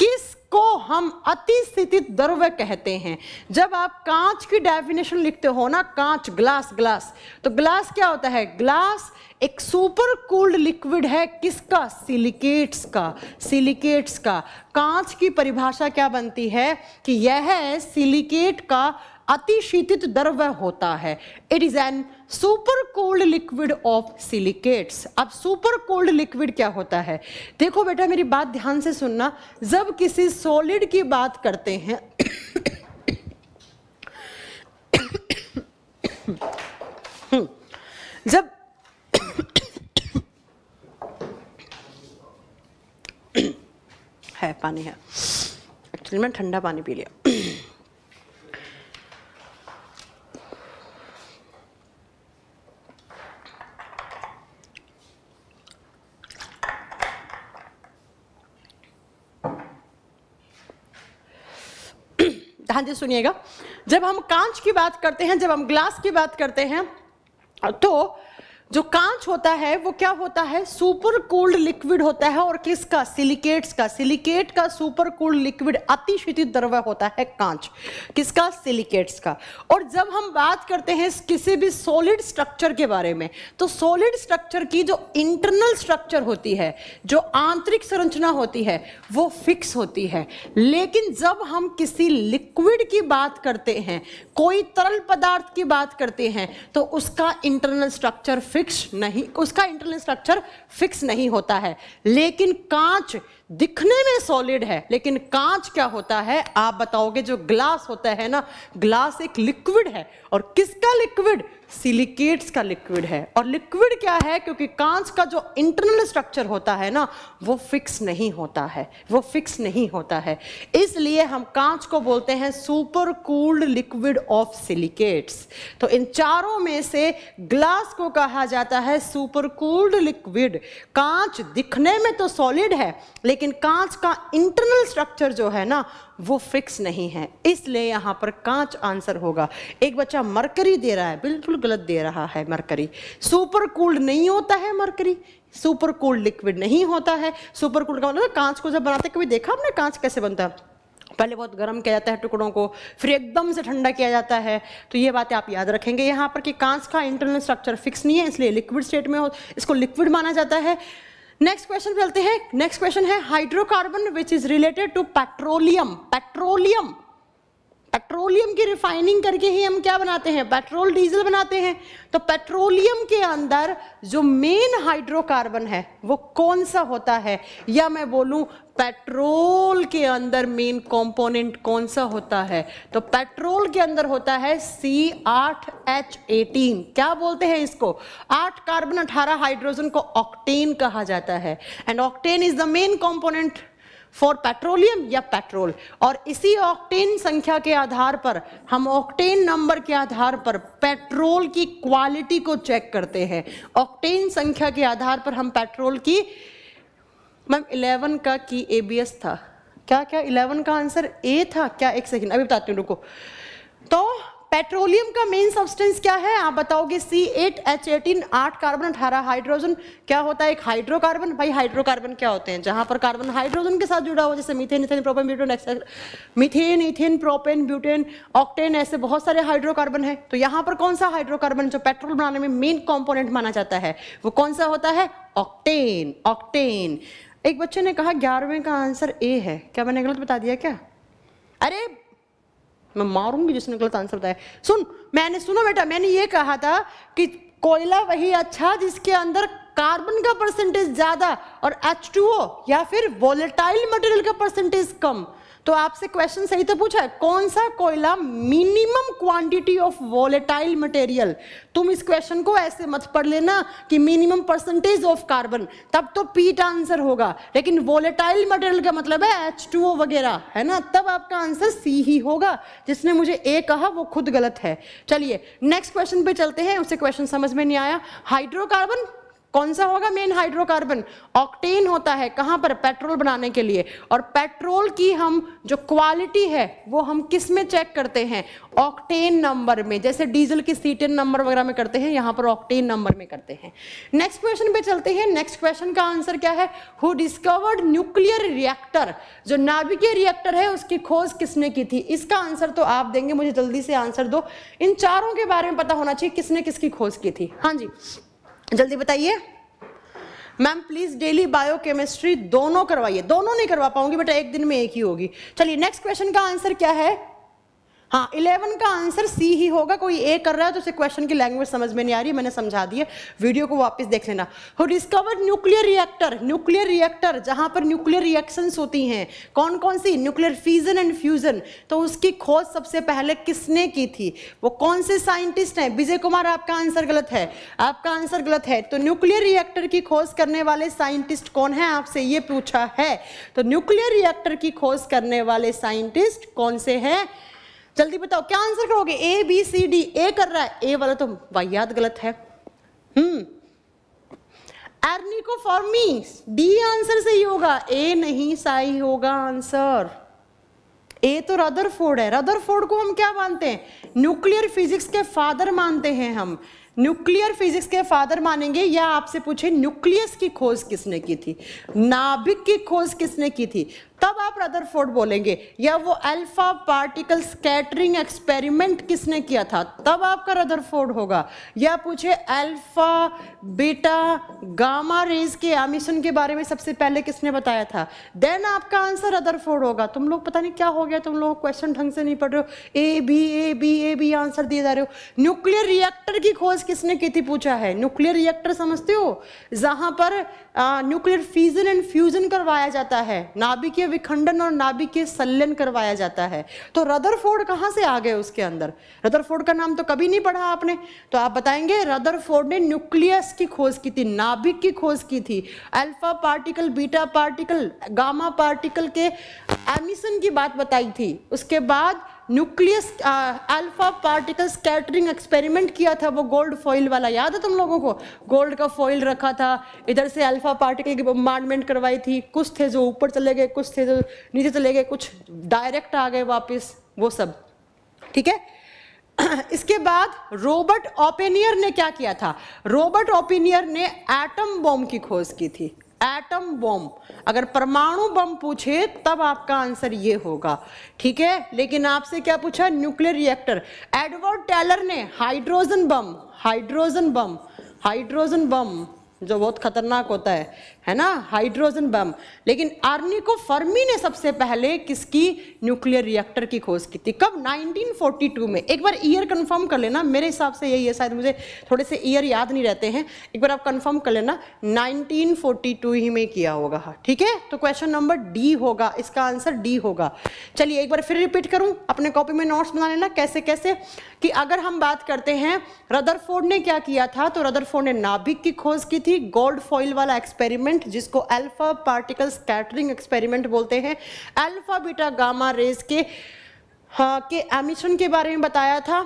[SPEAKER 1] किस को हम अति स्थितित द्रव कहते हैं जब आप कांच की डेफिनेशन लिखते हो ना कांच ग्लास ग्लास तो ग्लास क्या होता है ग्लास एक सुपर कूल्ड लिक्विड है किसका सिलिकेट्स का सिलिकेट्स का कांच की परिभाषा क्या बनती है कि यह है सिलिकेट का अतिशीतित द्रव होता है it is an super cold liquid of silicates अब सुपर कोल्ड लिक्विड क्या होता है देखो बेटा मेरी बात ध्यान से सुनना जब किसी सॉलिड की बात करते हैं जब है पानी है एक्चुअली मैं ठंडा पानी पी लिया ध्यान से सुनिएगा जब हम कांच की बात करते हैं जब हम ग्लास की बात करते हैं तो जो कांच होता है वो क्या होता है सुपर कूल्ड लिक्विड होता है और किसका सिलिकेट्स का सिलिकेट का सुपर कूल्ड लिक्विड अतिशीतित द्रव्य होता है कांच किसका सिलिकेट्स का और जब हम बात करते हैं किसी भी सॉलिड स्ट्रक्चर के बारे में तो सॉलिड स्ट्रक्चर की जो इंटरनल स्ट्रक्चर होती है जो आंतरिक संरचना होती है वो फिक्स होती है लेकिन जब हम किसी लिक्विड की बात करते हैं कोई तरल पदार्थ की बात करते हैं तो उसका इंटरनल स्ट्रक्चर फिक्स फिक्स नहीं उसका इंटरनल स्ट्रक्चर फिक्स नहीं होता है लेकिन कांच दिखने में सॉलिड है लेकिन कांच क्या होता है आप बताओगे जो ग्लास होता है ना ग्लास एक लिक्विड है और किसका लिक्विड सिलिकेट्स का लिक्विड है और लिक्विड क्या है क्योंकि कांच का जो इंटरनल स्ट्रक्चर होता है ना वो फिक्स नहीं होता है वो फिक्स नहीं होता है इसलिए हम कांच को बोलते हैं super cooled liquid of silicates तो इन चारों में से ग्लास को कहा जाता है सुपर कूल्ड लिक्विड कांच दिखने में तो सॉलिड है लेकिन लेकिन कांच का इंटरनल स्ट्रक्चर जो है ना वो फिक्स नहीं है इसलिए यहाँ पर कांच आंसर होगा एक बच्चा मरकरी दे रहा है बिल्कुल गलत दे रहा है मरकरी सुपर कूल्ड नहीं होता है मरकरी सुपर कूल्ड लिक्विड नहीं होता है सुपर कूल्ड का मतलब कांच को जब बनाते कभी देखा आपने कांच कैसे बनता है पहले बहुत गर्म किया जाता है टुकड़ों को फिर एकदम से ठंडा किया जाता है तो ये बातें आप याद रखेंगे यहाँ पर कि कांच का इंटरनल स्ट्रक्चर फिक्स नहीं है इसलिए लिक्विड स्टेट में हो इसको लिक्विड माना जाता है नेक्स्ट क्वेश्चन चलते हैं नेक्स्ट क्वेश्चन है hydrocarbon which is related to petroleum petroleum petroleum की रिफाइनिंग करके ही हम क्या बनाते हैं पेट्रोल डीजल बनाते हैं तो पेट्रोलियम के अंदर जो मेन हाइड्रोकार्बन है वो कौन सा होता है या मैं बोलूं पेट्रोल के अंदर मेन कंपोनेंट कौन सा होता है तो पेट्रोल के अंदर होता है सी आठ एच एटीन क्या बोलते हैं इसको आठ कार्बन अठारह हाइड्रोजन को ऑक्टेन कहा जाता है and octane is the main component for petroleum या पेट्रोल और इसी ऑक्टेन संख्या के आधार पर हम ऑक्टेन नंबर के आधार पर पेट्रोल की क्वालिटी को चेक करते हैं ऑक्टेन संख्या के आधार पर हम पेट्रोल की मैम इलेवन का की एबीएस था क्या क्या इलेवन का आंसर ए था क्या एक सेकेंड अभी बताती हूँ रुको तो पेट्रोलियम का मेन सब्सटेंस क्या है आप बताओगे सी एट एच एटीन आठ कार्बन अठारह हाइड्रोजन क्या होता है एक हाइड्रोकार्बन भाई हाइड्रोकार्बन क्या होते हैं जहां पर कार्बन हाइड्रोजन के साथ जुड़ा हो जैसे methane ethane propane butane methane ethane propane butane octane ऐसे बहुत सारे हाइड्रोकार्बन है तो यहां पर कौन सा हाइड्रोकार्बन जो पेट्रोल बनाने में मेन कॉम्पोनेंट माना जाता है वो कौन सा होता है ऑक्टेन ऑक्टेन एक बच्चे ने कहा ग्यारहवें का आंसर ए है क्या मैंने गलत बता दिया क्या अरे मैं मारूंगी जिसने गलत आंसर बताया सुन मैंने सुनो बेटा मैंने ये कहा था कि कोयला वही अच्छा जिसके अंदर कार्बन का परसेंटेज ज़्यादा और एच या फिर वॉलेटाइल मटेरियल का परसेंटेज कम तो आपसे क्वेश्चन सही तो पूछा है कौन सा कोयला minimum quantity of volatile material तुम इस क्वेश्चन को ऐसे मत पढ़ लेना कि मिनिमम परसेंटेज ऑफ कार्बन तब तो पीट आंसर होगा लेकिन वॉलेटाइल मटेरियल का मतलब है एच वगैरह है ना तब आपका आंसर सी ही होगा जिसने मुझे ए कहा वो खुद गलत है चलिए नेक्स्ट क्वेश्चन पे चलते हैं उसे क्वेश्चन समझ में नहीं आया हाइड्रोकार्बन कौन सा होगा मेन हाइड्रोकार्बन ऑक्टेन होता है कहां पर पेट्रोल बनाने के लिए और पेट्रोल की हम जो क्वालिटी है वो हम किस में चेक करते हैं ऑक्टेन नंबर में जैसे डीजल की सीटेन नंबर वगैरह में करते हैं यहां पर ऑक्टेन नंबर में करते हैं नेक्स्ट क्वेश्चन पे चलते हैं नेक्स्ट क्वेश्चन का आंसर क्या है हु डिस्कवर्ड न्यूक्लियर रिएक्टर जो नाभिकीय रिएक्टर है उसकी खोज किसने की थी इसका आंसर तो आप देंगे मुझे जल्दी से आंसर दो इन चारों के बारे में पता होना चाहिए किसने किसकी खोज की थी हाँ जी जल्दी बताइए ma'am please daily bio chemistry दोनों करवाइए दोनों नहीं करवा पाऊंगी बेटा एक दिन में एक ही होगी चलिए नेक्स्ट क्वेश्चन का आंसर क्या है हाँ इलेवन का आंसर सी ही होगा कोई ए कर रहा है तो उसे क्वेश्चन की लैंग्वेज समझ में नहीं आ रही है मैंने समझा दिया वीडियो को वापस देख लेना हो discover nuclear reactor nuclear reactor जहाँ पर न्यूक्लियर रिएक्शंस होती हैं कौन कौन सी न्यूक्लियर फ्यूजन एंड फ्यूजन तो उसकी खोज सबसे पहले किसने की थी वो कौन से साइंटिस्ट हैं विजय कुमार आपका आंसर गलत है आपका आंसर गलत है तो न्यूक्लियर रिएक्टर की खोज करने वाले साइंटिस्ट कौन है आपसे ये पूछा है तो न्यूक्लियर रिएक्टर की खोज करने वाले साइंटिस्ट कौन से हैं जल्दी बताओ क्या आंसर करोगे A B C D A कर रहा है ए वाला तो वाहियात गलत है हम्म एर्निको फॉर मी डी आंसर सही होगा ए नहीं साई होगा आंसर ए तो रदर फोर्ड है रदर फोर्ड को हम क्या मानते हैं न्यूक्लियर फिजिक्स के फादर मानते हैं हम न्यूक्लियर फिजिक्स के फादर मानेंगे या आपसे पूछे न्यूक्लियस की खोज किसने की थी नाभिक की खोज किसने की थी तब आप रदरफोर्ड बोलेंगे या वो अल्फा पार्टिकल स्कैटरिंग एक्सपेरिमेंट किसने किया था तब आपका रदरफोर्ड होगा या पूछे अल्फा बीटा गामा रेज के एमिशन के बारे में सबसे पहले किसने बताया था देन आपका आंसर रदरफोर्ड होगा तुम लोग पता नहीं क्या हो गया तुम लोग क्वेश्चन ढंग से नहीं पढ़ रहे हो A B A B A B answer दिए जा रहे हो न्यूक्लियर रिएक्टर की खोज किसने की थी पूछा है न्यूक्लियर रिएक्टर समझते हो जहां पर न्यूक्लियर फ्यूजन एंड फ्यूजन करवाया जाता है नाभिकीय विखंडन और नाभिकीय संलयन करवाया जाता है तो रदरफोर्ड कहाँ से आ गए उसके अंदर रदरफोर्ड का नाम तो कभी नहीं पढ़ा आपने तो आप बताएंगे रदरफोर्ड ने न्यूक्लियस की खोज की थी नाभिक की खोज की थी alpha particle beta particle gamma particle के एमिसन की बात बताई थी उसके बाद nucleus alpha particle scattering experiment किया था वो गोल्ड फॉइल वाला याद है तुम लोगों को गोल्ड का फॉइल रखा था इधर से अल्फा पार्टिकल की ब्रह्मांडमेंट करवाई थी कुछ थे जो ऊपर चले गए कुछ थे जो नीचे चले गए कुछ डायरेक्ट आ गए वापस वो सब ठीक है इसके बाद रोबर्ट ओपेनियर ने क्या किया था रोबर्ट ओपेनियर ने एटम बॉम्ब की खोज की थी एटम बम अगर परमाणु बम पूछे तब आपका आंसर ये होगा ठीक है लेकिन आपसे क्या पूछा न्यूक्लियर रिएक्टर एडवर्ड टेलर ने hydrogen bomb hydrogen bomb hydrogen bomb जो बहुत खतरनाक होता है है ना हाइड्रोजन बम लेकिन आर्नी को फर्मी ने सबसे पहले किसकी न्यूक्लियर रिएक्टर की खोज की थी कब 1942 में एक बार ईयर कंफर्म कर लेना मेरे हिसाब से यही है शायद मुझे थोड़े से ईयर याद नहीं रहते हैं एक बार आप कंफर्म कर लेना 1942 ही में किया होगा हाँ, ठीक है तो क्वेश्चन नंबर डी होगा इसका आंसर डी होगा चलिए एक बार फिर रिपीट करूँ अपने कॉपी में नोट्स बना लेना कैसे कैसे कि अगर हम बात करते हैं रदरफोर्ड ने क्या किया था तो रदरफोर्ड ने नाभिक की खोज की थी गोल्ड फॉइल वाला एक्सपेरिमेंट एक्सपेरिमेंट जिसको अल्फा पार्टिकल स्कैटरिंग एक्सपेरिमेंट बोलते हैं अल्फा बीटा गामा रेज के हाँ के एमिशन के बारे में बताया था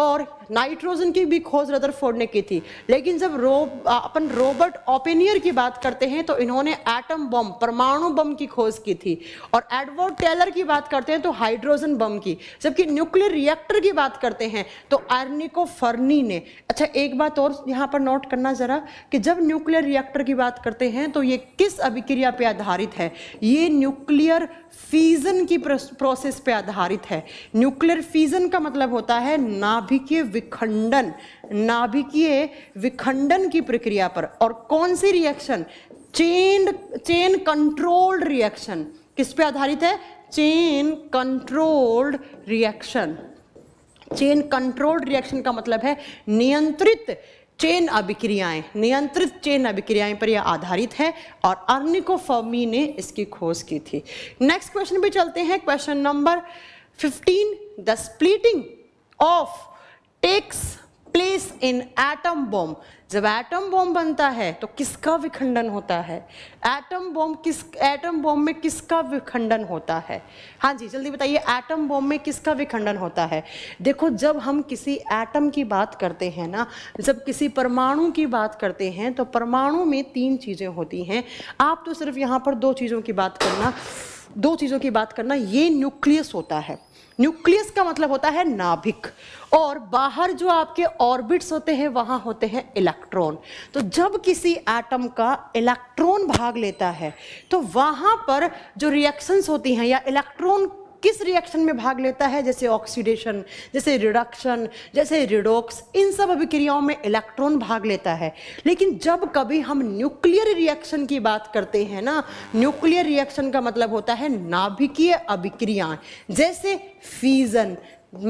[SPEAKER 1] और नाइट्रोजन की भी खोज रदरफोर्ड ने की थी लेकिन जब रो अपन रॉबर्ट ओपेनियर की बात करते हैं तो इन्होंने एटम बम परमाणु बम की खोज की थी और एडवर्ड टेलर की बात करते हैं तो हाइड्रोजन बम की जबकि न्यूक्लियर रिएक्टर की बात करते हैं तो आर्निको फर्नी ने अच्छा एक बात और यहाँ पर नोट करना ज़रा कि जब न्यूक्लियर रिएक्टर की बात करते हैं तो ये किस अभिक्रिया पर आधारित है ये न्यूक्लियर फीजन की प्रोसेस पर आधारित है न्यूक्लियर फीजन का मतलब होता है नाभिकीय विखंडन नाभिकीय विखंडन की प्रक्रिया पर और कौन सी reaction chain chain controlled reaction किस पे आधारित है chain controlled reaction chain controlled reaction का मतलब है नियंत्रित चेन अभिक्रियाएं नियंत्रित चेन अभिक्रियाएं पर यह आधारित है और अर्निको फर्मी ने इसकी खोज की थी नेक्स्ट क्वेश्चन पे चलते हैं question number 15 the splitting of takes place in atom bomb जब एटम बॉम्ब बनता है तो किसका विखंडन होता है एटम बॉम्ब किस एटम बॉम्ब में किसका विखंडन होता है हाँ जी जल्दी बताइए एटम बॉम्ब में किसका विखंडन होता है देखो जब हम किसी एटम की बात करते हैं ना जब किसी परमाणु की बात करते हैं तो परमाणु में तीन चीज़ें होती हैं आप तो सिर्फ यहाँ पर दो चीज़ों की बात करना दो चीज़ों की बात करना ये न्यूक्लियस होता है न्यूक्लियस का मतलब होता है नाभिक और बाहर जो आपके ऑर्बिट्स होते हैं वहां होते हैं इलेक्ट्रॉन तो जब किसी एटम का इलेक्ट्रॉन भाग लेता है तो वहां पर जो रिएक्शंस होती हैं या इलेक्ट्रॉन किस रिएक्शन में भाग लेता है जैसे ऑक्सीडेशन जैसे रिडक्शन जैसे रिडोक्स इन सब अभिक्रियाओं में इलेक्ट्रॉन भाग लेता है लेकिन जब कभी हम न्यूक्लियर रिएक्शन की बात करते हैं ना न्यूक्लियर रिएक्शन का मतलब होता है नाभिकीय अभिक्रियाएं जैसे फीजन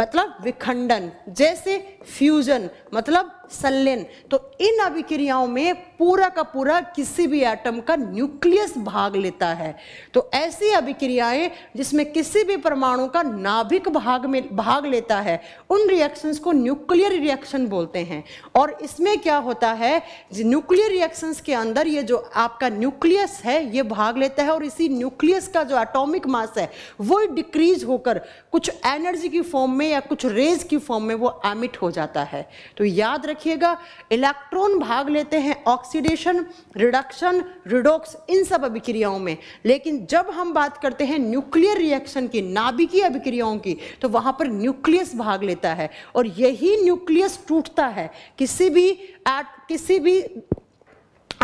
[SPEAKER 1] मतलब विखंडन जैसे फ्यूजन मतलब सल्लेन तो इन अभिक्रियाओं में पूरा का पूरा किसी भी एटम का न्यूक्लियस भाग लेता है तो ऐसी अभिक्रियाएं जिसमें किसी भी परमाणु का नाभिक भाग में भाग लेता है उन रिएक्शंस को न्यूक्लियर रिएक्शन बोलते हैं और इसमें क्या होता है न्यूक्लियर रिएक्शंस के अंदर ये जो आपका न्यूक्लियस है ये भाग लेता है और इसी न्यूक्लियस का जो एटोमिक मास है वो डिक्रीज होकर कुछ एनर्जी की फॉर्म में या कुछ रेज की फॉर्म में वो एमिट हो जाता है तो याद रख रखिएगा इलेक्ट्रॉन भाग लेते हैं ऑक्सीडेशन रिडक्शन रिडोक्स इन सब अभिक्रियाओं में लेकिन जब हम बात करते हैं न्यूक्लियर रिएक्शन की नाभिकीय अभिक्रियाओं की तो वहां पर न्यूक्लियस भाग लेता है और यही न्यूक्लियस टूटता है किसी भी एट किसी भी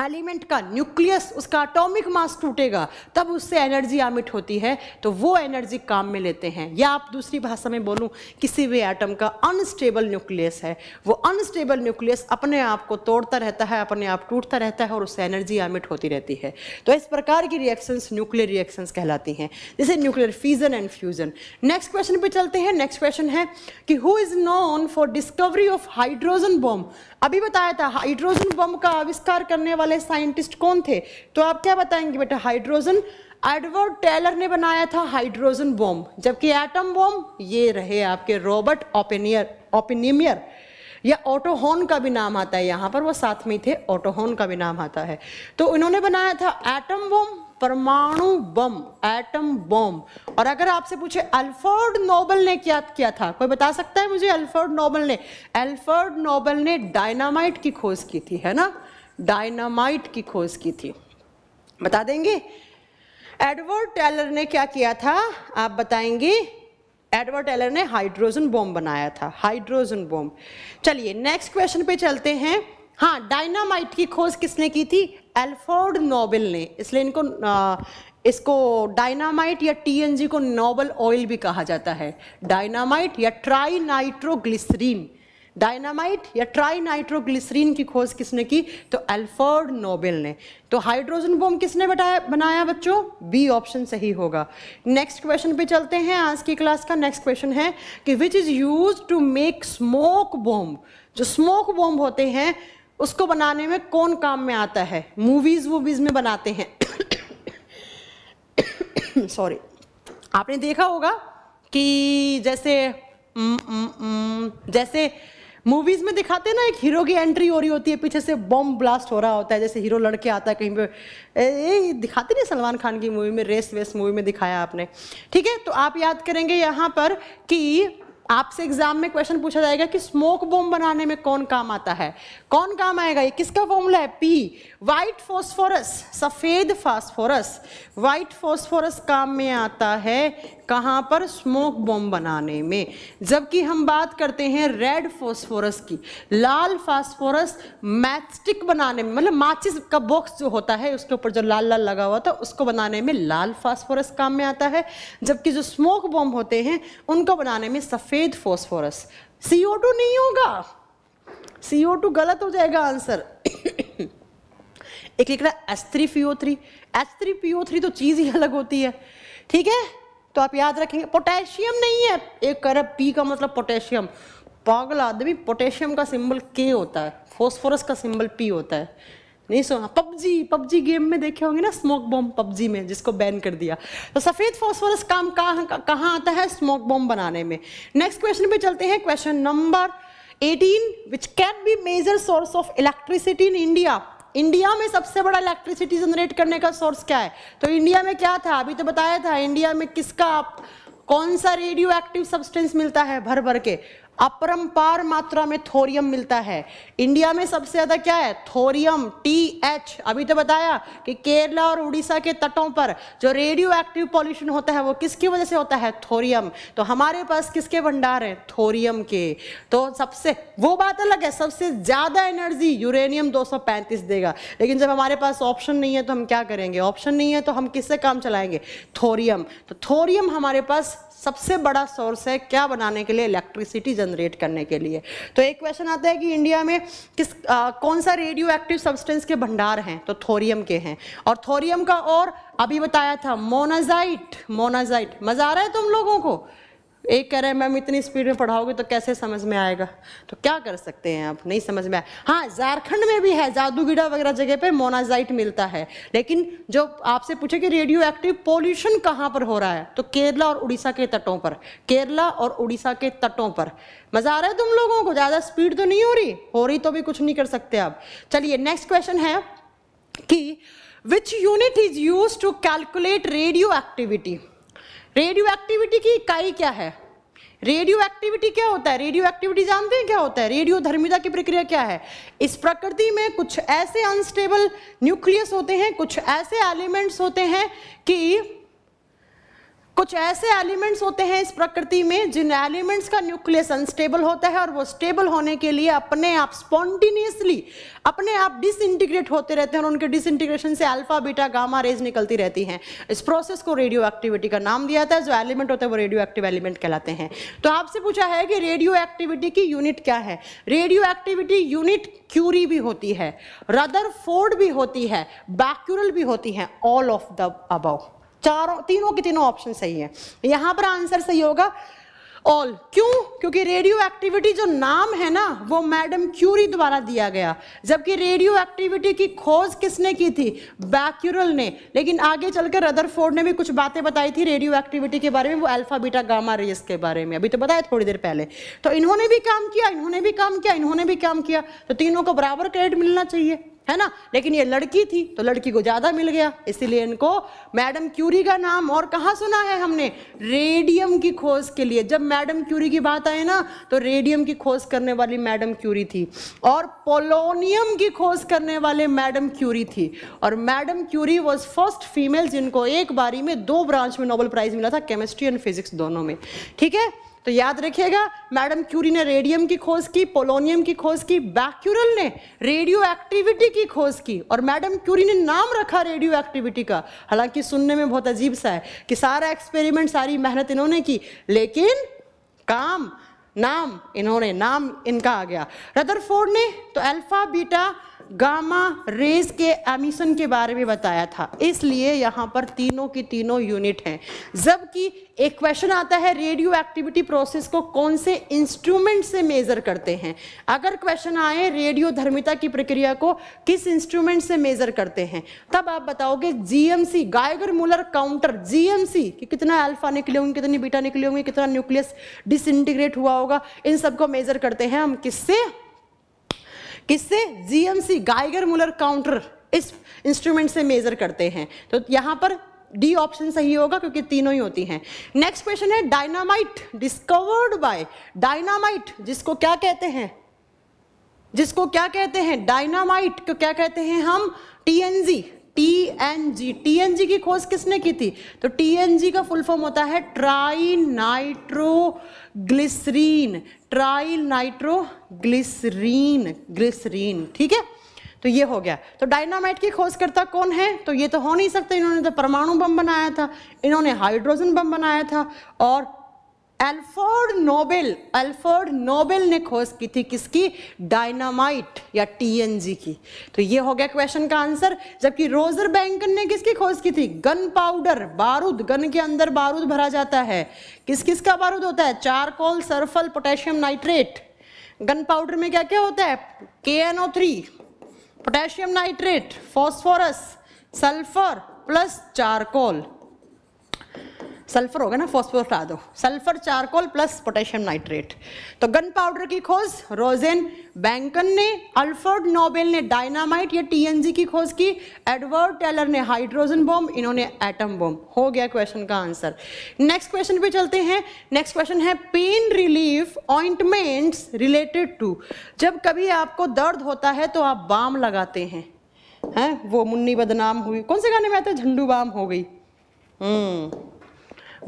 [SPEAKER 1] एलिमेंट का न्यूक्लियस उसका अटोमिक मास टूटेगा तब उससे एनर्जी आमिट होती है तो वो एनर्जी काम में लेते हैं या आप दूसरी भाषा में बोलूं किसी भी एटम का अनस्टेबल न्यूक्लियस है वो अनस्टेबल न्यूक्लियस अपने आप को तोड़ता रहता है अपने आप टूटता रहता है और उससे एनर्जी आमिट होती रहती है तो इस प्रकार की रिएक्शंस न्यूक्लियर रिएक्शंस कहलाती हैं जैसे nuclear fusion and fusion next question पर चलते हैं नेक्स्ट क्वेश्चन है कि who is known for discovery of hydrogen bomb अभी बताया था हाइड्रोजन बम का आविष्कार करने वाले साइंटिस्ट कौन थे तो आप क्या बताएंगे बेटा हाइड्रोजन एडवर्ड टेलर ने बनाया था हाइड्रोजन बम जबकि एटम बम ये रहे आपके रॉबर्ट ओपेनियर ओपेनिमियर या ऑटोहॉन का भी नाम आता है यहाँ पर वो साथ में थे ऑटोहॉन का भी नाम आता है तो इन्होंने बनाया था एटम बम परमाणु बम एटम बॉम्ब और अगर आपसे पूछे अल्फोर्ड नोबल ने क्या किया था कोई बता सकता है मुझे अल्फर्ड नोबल ने अल्फर्ड नोबल ने डायनामाइट की खोज की थी है ना डायनामाइट की खोज की थी बता देंगे एडवर्ड टेलर ने क्या किया था आप बताएंगे एडवर्ड टेलर ने हाइड्रोजन बॉम्ब बनाया था हाइड्रोजन बॉम्ब चलिए नेक्स्ट क्वेश्चन पे चलते हैं हाँ डायनामाइट की खोज किसने की थी एल्फोर्ड नोबेल ने इसलिए इनको आ, इसको डायनामाइट या टीएनजी को नोबल ऑयल भी कहा जाता है डायनामाइट या ट्राई नाइट्रोग्लिसरीन डायनामाइट या ट्राई नाइट्रोग्लिसरीन की खोज किसने की तो एल्फोर्ड नोबेल ने तो हाइड्रोजन बोम किसने बताया बनाया बच्चों बी ऑप्शन सही होगा नेक्स्ट क्वेश्चन पे चलते हैं आज की क्लास का नेक्स्ट क्वेश्चन है कि which is use to make smoke bomb जो स्मोक बोम होते हैं उसको बनाने में कौन काम में आता है मूवीज वूवीज में बनाते हैं सॉरी आपने देखा होगा कि जैसे जैसे मूवीज में दिखाते हैं ना एक हीरो की एंट्री हो रही होती है पीछे से बॉम्ब ब्लास्ट हो रहा होता है जैसे हीरो लड़के आता है कहीं पे ये दिखाते नहीं सलमान खान की मूवी में रेस वेस मूवी में दिखाया आपने ठीक है तो आप याद करेंगे यहाँ पर कि आपसे एग्जाम में क्वेश्चन पूछा जाएगा कि स्मोक बॉम्ब बनाने में कौन काम आता है कौन काम आएगा ये किसका फॉर्मूला है पी वाइट फॉस्फोरस सफेद फॉस्फोरस वाइट फॉस्फोरस काम में आता है कहाँ पर स्मोक बॉम्ब बनाने में जबकि हम बात करते हैं रेड फॉस्फोरस की लाल फॉस्फोरस मैचस्टिक बनाने में मतलब माचिस का बॉक्स जो होता है उसके ऊपर जो लाल लाल लगा हुआ था उसको बनाने में लाल फॉस्फोरस काम में आता है जबकि जो स्मोक बॉम्ब होते हैं उनको बनाने में सफ़ेद फॉस्फोरस सी नहीं होगा सी गलत हो जाएगा आंसर एक लिख रहा है S three P O three S three P O three तो चीज़ ही अलग होती है ठीक है तो आप याद रखेंगे पोटेशियम नहीं है एक अरब पी का मतलब पोटेशियम पागल आदमी पोटेशियम का सिंबल के होता है फॉस्फोरस का सिंबल पी होता है नहीं सुना पबजी पबजी गेम में देखे होंगे ना स्मोक बॉम्ब पबजी में जिसको बैन कर दिया तो सफ़ेद फॉस्फोरस काम कहाँ कहाँ आता है स्मोक बॉम्ब बनाने में नेक्स्ट क्वेश्चन पे चलते हैं question number 18 which can be major source of electricity in India India में सबसे बड़ा इलेक्ट्रिसिटी जनरेट करने का सोर्स क्या है तो इंडिया में क्या था अभी तो बताया था इंडिया में किसका कौन सा रेडियो एक्टिव सब्सटेंस मिलता है भर भर के अपरंपार मात्रा में थोरियम मिलता है इंडिया में सबसे ज़्यादा क्या है थोरियम टी एच अभी तो बताया कि केरला और उड़ीसा के तटों पर जो रेडियो एक्टिव पॉल्यूशन होता है वो किसकी वजह से होता है थोरियम तो हमारे पास किसके भंडार हैं थोरियम के तो सबसे वो बात अलग है सबसे ज़्यादा एनर्जी यूरेनियम दो देगा लेकिन जब हमारे पास ऑप्शन नहीं है तो हम क्या करेंगे ऑप्शन नहीं है तो हम किससे काम चलाएंगे थोरियम तो थोरियम हमारे पास सबसे बड़ा सोर्स है क्या बनाने के लिए इलेक्ट्रिसिटी जनरेट करने के लिए तो एक क्वेश्चन आता है कि इंडिया में किस आ, कौन सा रेडियो एक्टिव सब्सटेंस के भंडार हैं तो थोरियम के हैं और थोरियम का और अभी बताया था मोनाजाइट मोनाजाइट मजा आ रहा है तुम लोगों को एक कह रहे हैं मैम इतनी स्पीड में पढ़ाओगे तो कैसे समझ में आएगा तो क्या कर सकते हैं आप नहीं समझ में आए हाँ झारखंड में भी है जादूगिरा वगैरह जगह पे मोनाजाइट मिलता है लेकिन जो आपसे पूछे कि रेडियो एक्टिव पोल्यूशन कहाँ पर हो रहा है तो केरला और उड़ीसा के तटों पर केरला और उड़ीसा के तटों पर मजा आ रहा है तुम लोगों को ज़्यादा स्पीड तो नहीं हो रही हो रही तो भी कुछ नहीं कर सकते आप चलिए नेक्स्ट क्वेश्चन है कि which unit is use to calculate radioactivity radioactivity की इकाई क्या है रेडियो एक्टिविटी क्या होता है रेडियो एक्टिविटी जानते हैं क्या होता है रेडियो धर्मिता की प्रक्रिया क्या है इस प्रकृति में कुछ ऐसे अनस्टेबल न्यूक्लियस होते हैं कुछ ऐसे एलिमेंट्स होते हैं कि कुछ ऐसे एलिमेंट्स होते हैं इस प्रकृति में जिन एलिमेंट्स का न्यूक्लियस अनस्टेबल होता है और वो स्टेबल होने के लिए अपने आप स्पॉन्टीन्यूसली अपने आप डिसइंटीग्रेट होते रहते हैं और उनके डिसइंटीग्रेशन से अल्फा बीटा गामा रेज निकलती रहती हैं इस प्रोसेस को रेडियो एक्टिविटी का नाम दिया जाता है जो एलिमेंट होता है वो रेडियो एक्टिव एलिमेंट कहलाते हैं तो आपसे पूछा है कि रेडियो एक्टिविटी की यूनिट क्या है रेडियो एक्टिविटी यूनिट क्यूरी भी होती है रदर भी होती है बैक्यूरल भी होती है ऑल ऑफ द अबाउट चारों तीनों के तीनों ऑप्शन सही है यहां पर आंसर सही होगा ऑल क्यों क्योंकि रेडियो एक्टिविटी जो नाम है ना वो मैडम क्यूरी द्वारा दिया गया जबकि रेडियो एक्टिविटी की खोज किसने की थी बैक्यूरल ने लेकिन आगे चलकर फोर्ड ने भी कुछ बातें बताई थी रेडियो एक्टिविटी के बारे में वो अल्फा बीटा गामा रेस के बारे में अभी तो बताया थोड़ी देर पहले तो इन्होंने भी काम किया इन्होंने भी काम किया इन्होंने भी काम किया तो तीनों को बराबर क्रेडिट मिलना चाहिए है ना लेकिन ये लड़की थी तो लड़की को ज़्यादा मिल गया इसीलिए इनको मैडम क्यूरी का नाम और कहाँ सुना है हमने रेडियम की खोज के लिए जब मैडम क्यूरी की बात आए ना तो रेडियम की खोज करने वाली मैडम क्यूरी थी और पोलोनियम की खोज करने वाले मैडम क्यूरी थी और madam Curie was first female जिनको एक बारी में दो ब्रांच में नोबल प्राइज़ मिला था केमिस्ट्री एंड फिजिक्स दोनों में ठीक है तो याद रखिएगा मैडम क्यूरी ने रेडियम की खोज की पोलोनियम की खोज की बैक्यूरल ने रेडियो एक्टिविटी की खोज की और मैडम क्यूरी ने नाम रखा रेडियो एक्टिविटी का हालांकि सुनने में बहुत अजीब सा है कि सारा एक्सपेरिमेंट सारी मेहनत इन्होंने की लेकिन काम नाम इन्होंने नाम इनका आ गया रदरफोर्ड ने तो अल्फा बीटा गामा रेज के एमिशन के बारे में बताया था इसलिए यहाँ पर तीनों की तीनों यूनिट हैं जबकि एक क्वेश्चन आता है रेडियो एक्टिविटी प्रोसेस को कौन से इंस्ट्रूमेंट से मेजर करते हैं अगर क्वेश्चन आए रेडियो धर्मिता की प्रक्रिया को किस इंस्ट्रूमेंट से मेजर करते हैं तब आप बताओगे GMC Geiger Muller counter GMC कि कितना अल्फा निकले होंगे कितनी बीटा निकले होंगे कितना न्यूक्लियस डिसइंटीग्रेट हुआ होगा इन सबको मेजर करते हैं हम किससे किससे जीएमसी गाइगर मुलर काउंटर इस इंस्ट्रूमेंट से मेजर करते हैं तो यहां पर डी ऑप्शन सही होगा क्योंकि तीनों ही होती हैं नेक्स्ट क्वेश्चन है डायनामाइट डिस्कवर्ड बाय डायनामाइट जिसको क्या कहते हैं जिसको क्या कहते हैं डायनामाइट को क्या कहते हैं हम TNG T T N G N G की खोज किसने की थी तो टी एन जी का फुल फॉर्म होता है trinitroglycerin trinitroglycerin ठीक है तो ये हो गया तो डायनामाइट की खोजकर्ता कौन है तो ये तो हो नहीं सकते इन्होंने तो परमाणु बम बनाया था इन्होंने हाइड्रोजन बम बनाया था और एल्फोर्ड नोबेल एल्फोर्ड नोबेल ने खोज की थी किसकी डायनामाइट या टीएनजी की तो ये हो गया क्वेश्चन का आंसर जबकि रोजर बैंकन ने किसकी खोज की थी गन पाउडर बारूद गन के अंदर बारूद भरा जाता है किस किस का बारूद होता है charcoal sulphur potassium nitrate gunpowder में क्या क्या होता है के potassium nitrate phosphorus sulphur plus charcoal sulphur होगा ना फॉस्फोर हटा दो sulphur charcoal plus potassium nitrate तो गन पाउडर की खोज रोजेन बैंकन ने अल्फर्ड नोबेल ने डायनामाइट या टीएनजी की खोज की एडवर्ड टेलर ने हाइड्रोजन बॉम्ब इन्होंने एटम बॉम्ब हो गया क्वेश्चन का आंसर नेक्स्ट क्वेश्चन पे चलते हैं नेक्स्ट क्वेश्चन है pain relief ointments related to जब कभी आपको दर्द होता है तो आप बाम लगाते हैं है? वो मुन्नी बदनाम हुई कौन से गाने में आता है झंडू बाम हो गई हम्म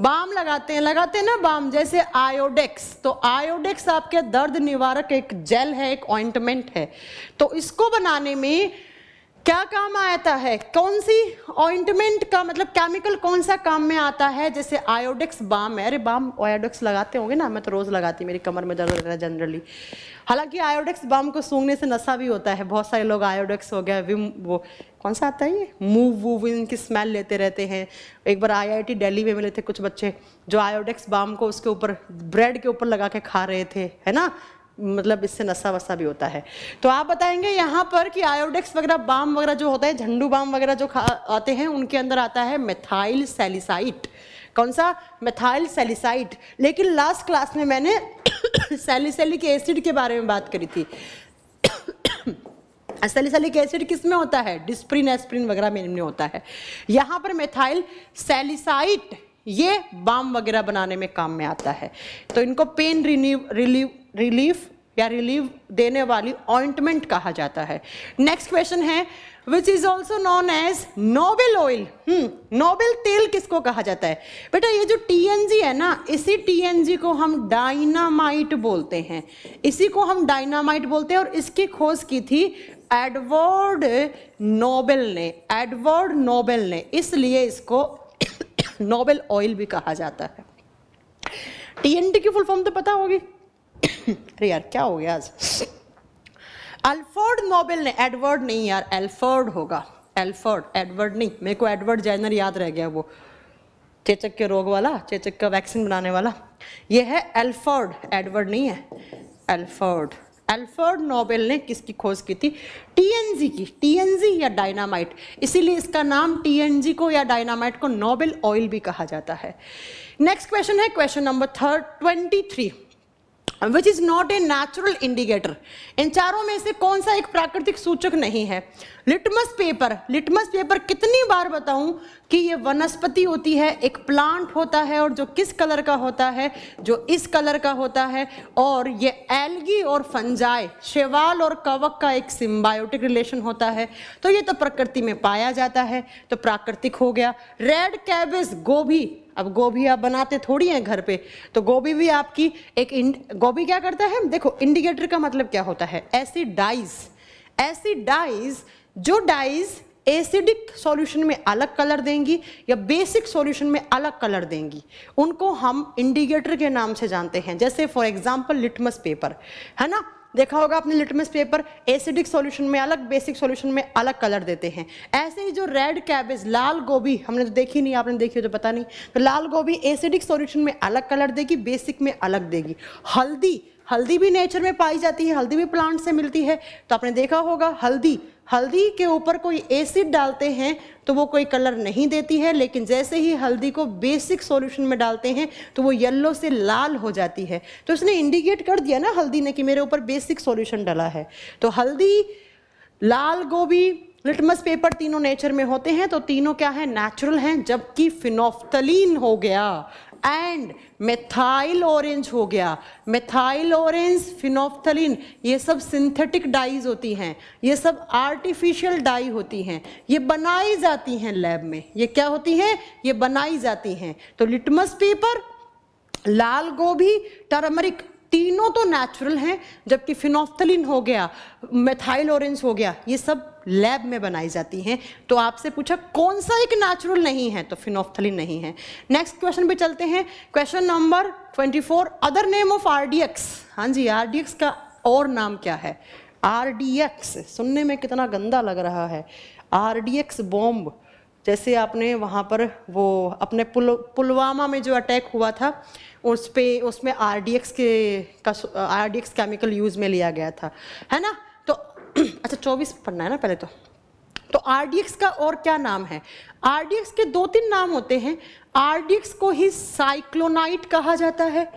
[SPEAKER 1] बाम लगाते हैं लगाते हैं ना बाम जैसे आयोडेक्स तो आयोडेक्स आपके दर्द निवारक एक जेल है एक ऑइंटमेंट है तो इसको बनाने में क्या काम आता है कौन सी ऑइंटमेंट का मतलब केमिकल कौन सा काम में आता है जैसे आयोडेक्स बाम है अरे बाम आयोडेक्स लगाते होंगे ना मैं तो रोज़ लगाती मेरी कमर में दर्द रहता है जनरली हालांकि आयोडेक्स बाम को सूंघने से नशा भी होता है बहुत सारे लोग आयोडेक्स हो गया विम वो कौन सा आता है ये मूव वूव इनकी स्मेल लेते रहते हैं एक बार आईआईटी दिल्ली में मिले थे कुछ बच्चे जो आयोडेक्स बाम को उसके ऊपर ब्रेड के ऊपर लगा के खा रहे थे है ना मतलब इससे नशा वसा भी होता है तो आप बताएंगे यहाँ पर कि आयोडेक्स वगैरह बाम वगैरह जो होता है झंडू बाम वगैरह जो आते हैं उनके अंदर आता है मेथाइल सेलिसाइट कौन सा मेथाइल सेलिसाइट लेकिन लास्ट क्लास में मैंने सेलिसलिक एसिड के बारे में बात करी थी सेलिसलिक एसिड किस में होता है डिस्प्रिन एस्प्रिन वगैरह में होता है यहाँ पर मेथाइल सेलिसाइट ये बाम वगैरह बनाने में काम में आता है तो इनको पेन रिलीव रिलीव रिलीफ या रिलीव देने वाली ऑइंटमेंट कहा जाता है नेक्स्ट क्वेश्चन है which is also known as Nobel oil Nobel तेल किसको कहा जाता है बेटा ये जो टीएनजी है ना इसी टीएनजी को हम डायनामाइट बोलते हैं इसी को हम डायनामाइट बोलते हैं और इसकी खोज की थी एडवर्ड नोबेल ने एडवर्ड नोबेल ने इसलिए इसको नोबेल ऑयल भी कहा जाता है टीएनटी की फुल फॉर्म तो पता होगी अरे यार क्या हो गया आज अल्फर्ड नोबेल ने एडवर्ड नहीं यार एल्फर्ड होगा एल्फर्ड एडवर्ड नहीं मेरे को एडवर्ड जैनर याद रह गया वो चेचक के रोग वाला चेचक का वैक्सीन बनाने वाला ये है एल्फर्ड एडवर्ड नहीं है एल्फर्ड एल्फर्ड नोबेल ने किसकी खोज की थी टीएनजी की टीएनजी या डायनामाइट इसीलिए इसका नाम टीएनजी को या डायनामाइट को नोबेल ऑयल भी कहा जाता है नेक्स्ट क्वेश्चन है question number third twenty three which is not a natural indicator in चारों में से कौन सा एक प्राकृतिक सूचक नहीं है लिटमस पेपर लिटमस पेपर कितनी बार बताऊं कि ये वनस्पति होती है एक प्लांट होता है और जो किस कलर का होता है जो इस कलर का होता है और ये एल्गी और फंजाई शेवाल और कवक का एक सिम्बायोटिक रिलेशन होता है तो ये तो प्रकृति में पाया जाता है तो प्राकृतिक हो गया रेड कैबेज गोभी अब गोभी आप बनाते थोड़ी हैं घर पे तो गोभी भी आपकी एक गोभी क्या करता है देखो इंडिकेटर का मतलब क्या होता है ऐसी डाइज ऐसी डाइज जो डाइज एसिडिक सॉल्यूशन में अलग कलर देंगी या बेसिक सॉल्यूशन में अलग कलर देंगी उनको हम इंडिकेटर के नाम से जानते हैं जैसे फॉर एग्जांपल लिटमस पेपर है ना देखा होगा आपने लिटमस पेपर एसिडिक सॉल्यूशन में अलग बेसिक सॉल्यूशन में अलग कलर देते हैं ऐसे ही जो रेड कैबेज लाल गोभी हमने तो देखी नहीं आपने देखी हो तो पता नहीं तो लाल गोभी एसिडिक सॉल्यूशन में अलग कलर देगी बेसिक में अलग देगी हल्दी हल्दी भी नेचर में पाई जाती है हल्दी भी प्लांट से मिलती है तो आपने देखा होगा हल्दी हल्दी के ऊपर कोई एसिड डालते हैं तो वो कोई कलर नहीं देती है लेकिन जैसे ही हल्दी को बेसिक सॉल्यूशन में डालते हैं तो वो येलो से लाल हो जाती है तो उसने इंडिकेट कर दिया ना हल्दी ने कि मेरे ऊपर बेसिक सॉल्यूशन डाला है तो हल्दी लाल गोभी लिटमस पेपर तीनों नेचर में होते हैं तो तीनों क्या है नेचुरल हैं जबकि फिनोफ्तलीन हो गया एंड मेथाइल ऑरेंज हो गया मेथाइल ऑरेंज फिनोफ्थलिन ये सब सिंथेटिक डाइज होती हैं ये सब आर्टिफिशियल डाई होती हैं ये बनाई जाती हैं लैब में ये क्या होती हैं ये बनाई जाती हैं तो लिटमस पेपर लाल गोभी टर्मरिक तीनों तो नेचुरल हैं जबकि फिनोफ्थलिन हो गया मेथाइल ऑरेंज हो गया ये सब लैब में बनाई जाती हैं तो आपसे पूछा कौन सा एक नेचुरल नहीं है तो फिनोफ्थलिन नहीं है नेक्स्ट क्वेश्चन पे चलते हैं question number 24 other name of RDX हाँ जी आरडीएक्स का और नाम क्या है आरडीएक्स सुनने में कितना गंदा लग रहा है आरडीएक्स बॉम्ब जैसे आपने वहाँ पर वो अपने पुल पुलवामा में जो अटैक हुआ था उस पर उसमें आर के का आर केमिकल यूज़ में लिया गया था है ना तो अच्छा चौबीस पढ़ना है ना पहले तो तो आर का और क्या नाम है आर के दो तीन नाम होते हैं आर को ही साइक्लोनाइट कहा जाता है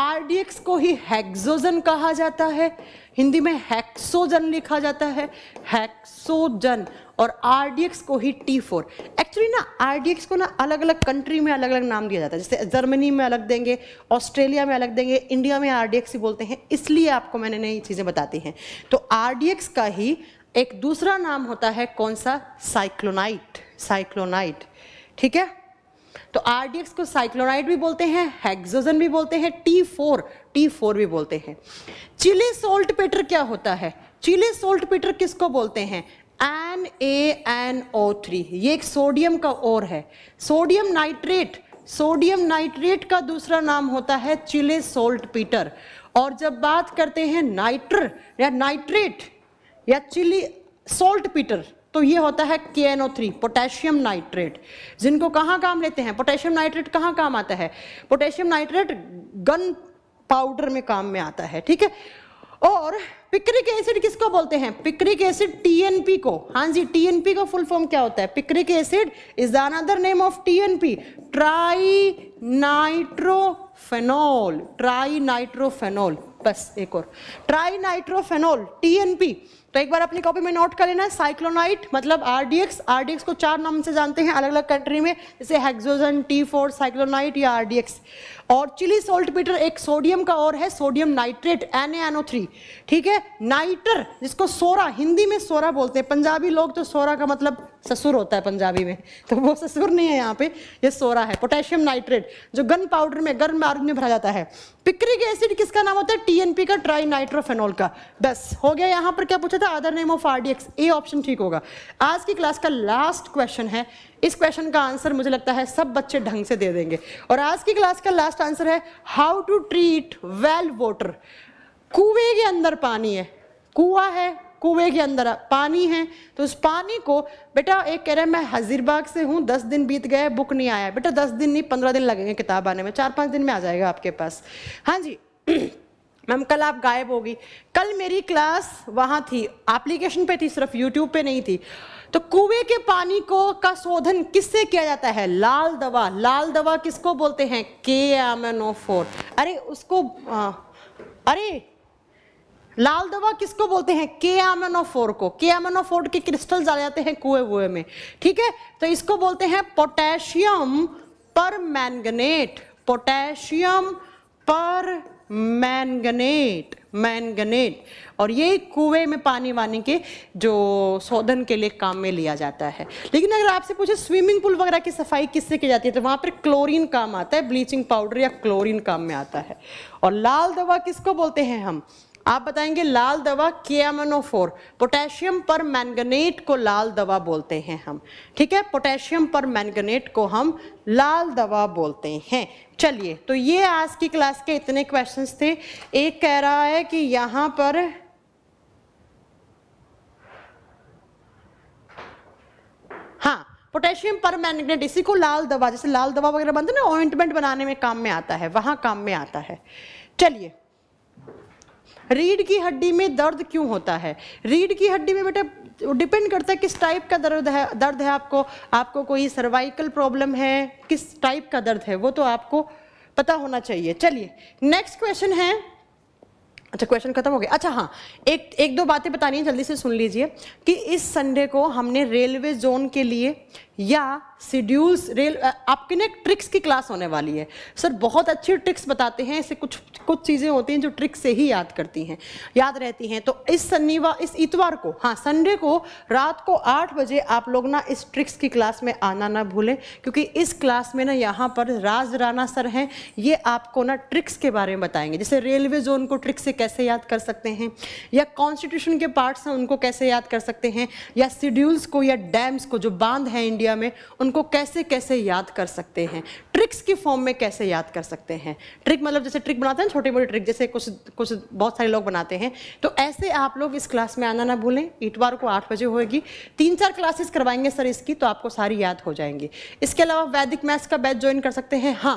[SPEAKER 1] आर को ही हेक्सोजन कहा जाता है हिंदी में हैक्सोजन लिखा जाता है हैक्सोजन और आरडीएक्स को ही टी फोर एक्चुअली ना आरडीएक्स को ना अलग अलग कंट्री में अलग अलग नाम दिया जाता है जैसे जर्मनी में अलग देंगे ऑस्ट्रेलिया में अलग देंगे इंडिया में आरडीएक्स ही बोलते हैं इसलिए आपको मैंने नई चीज़ें बताती हैं तो आरडीएक्स का ही एक दूसरा नाम होता है कौन सा साइक्लोनाइट साइक्लोनाइट ठीक है तो आरडीएक्स को साइक्लोराइड भी बोलते हैं हेक्सोजन भी बोलते हैं टी फोर टी फोर भी बोलते हैं चिली सोल्ट पेटर क्या होता है चिली सोल्ट पेटर किसको बोलते हैं N A N O three ये एक सोडियम का और है सोडियम नाइट्रेट सोडियम नाइट्रेट का दूसरा नाम होता है चिले सोल्ट पीटर और जब बात करते हैं नाइट्र या नाइट्रेट या चिली सोल्ट पीटर तो ये होता है के N O three potassium nitrate जिनको कहाँ काम लेते हैं पोटेशियम नाइट्रेट कहाँ काम आता है पोटेशियम नाइट्रेट गन पाउडर में काम में आता है ठीक है और पिक्रिक एसिड किसको बोलते हैं पिक्रिक एसिड टीएनपी को हाँ जी टीएनपी का फुल फॉर्म क्या होता है picric acid is the another name of TNP trinitrophenol trinitrophenol बस एक और ट्राई नाइट्रोफेनोल टीएनपी तो एक बार अपनी कॉपी में नोट कर लेना साइक्लोनाइट मतलब आरडीएक्स आरडीएक्स को चार नाम से जानते हैं अलग अलग कंट्री में जैसे हेक्सोजन टी फोर साइक्लोनाइट या आरडीएक्स और चिली सोल्ट पीटर एक सोडियम का और है sodium nitrate N NO three ठीक है नाइटर जिसको सोरा हिंदी में सोरा बोलते हैं पंजाबी लोग तो सोरा का मतलब ससुर होता है पंजाबी में तो वो ससुर नहीं है यहाँ पे ये सोरा है पोटेशियम नाइट्रेट जो गन पाउडर में गर्म मार्ग में भरा जाता है पिक्रिक एसिड किसका नाम होता है टीएनपी का ट्राई नाइट्रोफेनोल का बस हो गया यहाँ पर क्या पूछा था other name of RDX A option ठीक होगा आज की क्लास का लास्ट क्वेश्चन है इस क्वेश्चन का आंसर मुझे लगता है सब बच्चे ढंग से दे देंगे और आज की क्लास का लास्ट आंसर है how to treat well water कुएं के अंदर पानी है कुआ है कुएं के अंदर पानी है तो उस पानी को बेटा एक कह रहा है मैं हजीरबाग से हूँ दस दिन बीत गए बुक नहीं आया बेटा दस दिन नहीं पंद्रह दिन लगेंगे किताब आने में चार पाँच दिन में आ जाएगा आपके पास हाँ जी मैम कल आप गायब होगी कल मेरी क्लास वहाँ थी एप्लीकेशन पे थी सिर्फ यूट्यूब पे नहीं थी तो कुएं के पानी को का शोधन किससे किया जाता है लाल दवा लाल दवा किसको बोलते हैं के एम एन ओ फोर अरे उसको आ, अरे लाल दवा किसको बोलते हैं के एम एन फोर को के एम एन फोर के क्रिस्टल आ जाते हैं कुएं वुए में ठीक है तो इसको बोलते हैं potassium permanganate potassium permanganate manganate और ये कुएं में पानी वानी के जो शोधन के लिए काम में लिया जाता है लेकिन अगर आपसे पूछे स्विमिंग पूल वगैरह की सफाई किससे की जाती है तो वहाँ पर क्लोरीन काम आता है ब्लीचिंग पाउडर या क्लोरीन काम में आता है और लाल दवा किसको बोलते हैं हम आप बताएंगे लाल दवा केमनोफोर पोटेशियम पर मैंगनेट को लाल दवा बोलते हैं हम ठीक है पोटेशियम पर मैंगनेट को हम लाल दवा बोलते हैं चलिए तो ये आज की क्लास के इतने क्वेश्चंस थे एक कह रहा है कि यहां पर हाँ पोटेशियम पर मैग्नेट इसी को लाल दवा जैसे लाल दवा वगैरह बनते ना ऑइंटमेंट बनाने में काम में आता है वहां काम में आता है चलिए रीढ़ की हड्डी में दर्द क्यों होता है रीढ़ की हड्डी में बेटा डिपेंड करता है किस टाइप का दर्द है दर्द है आपको आपको कोई सर्वाइकल प्रॉब्लम है किस टाइप का दर्द है वो तो आपको पता होना चाहिए चलिए नेक्स्ट क्वेश्चन है अच्छा क्वेश्चन खत्म हो गया अच्छा हाँ एक एक दो बातें बतानी है जल्दी से सुन लीजिए कि इस संडे को हमने रेलवे जोन के लिए या सीड्यूस रेल आपके ना ट्रिक्स की क्लास होने वाली है सर बहुत अच्छी ट्रिक्स बताते हैं ऐसे कुछ कुछ चीज़ें होती हैं जो ट्रिक्स से ही याद करती हैं याद रहती हैं तो इस शनिवार इस इतवार को हाँ संडे को रात को आठ बजे आप लोग ना इस ट्रिक्स की क्लास में आना ना भूलें क्योंकि इस क्लास में ना यहाँ पर राज राना सर हैं ये आपको ना ट्रिक्स के बारे में बताएंगे जैसे रेलवे जोन को ट्रिक्स से कैसे याद कर सकते हैं या कॉन्स्टिट्यूशन के पार्ट्स हैं उनको कैसे याद कर सकते हैं या सीड्यूल्स को या डैम्स को जो बांध हैं इंडिया मीडिया में उनको कैसे कैसे याद कर सकते हैं ट्रिक्स की फॉर्म में कैसे याद कर सकते हैं ट्रिक मतलब जैसे ट्रिक बनाते हैं छोटे मोटे ट्रिक जैसे कुछ कुछ बहुत सारे लोग बनाते हैं तो ऐसे आप लोग इस क्लास में आना ना भूलें इतवार को आठ बजे होगी तीन चार क्लासेस करवाएंगे सर इसकी तो आपको सारी याद हो जाएंगी इसके अलावा वैदिक मैथ्स का बैच ज्वाइन कर सकते हैं हाँ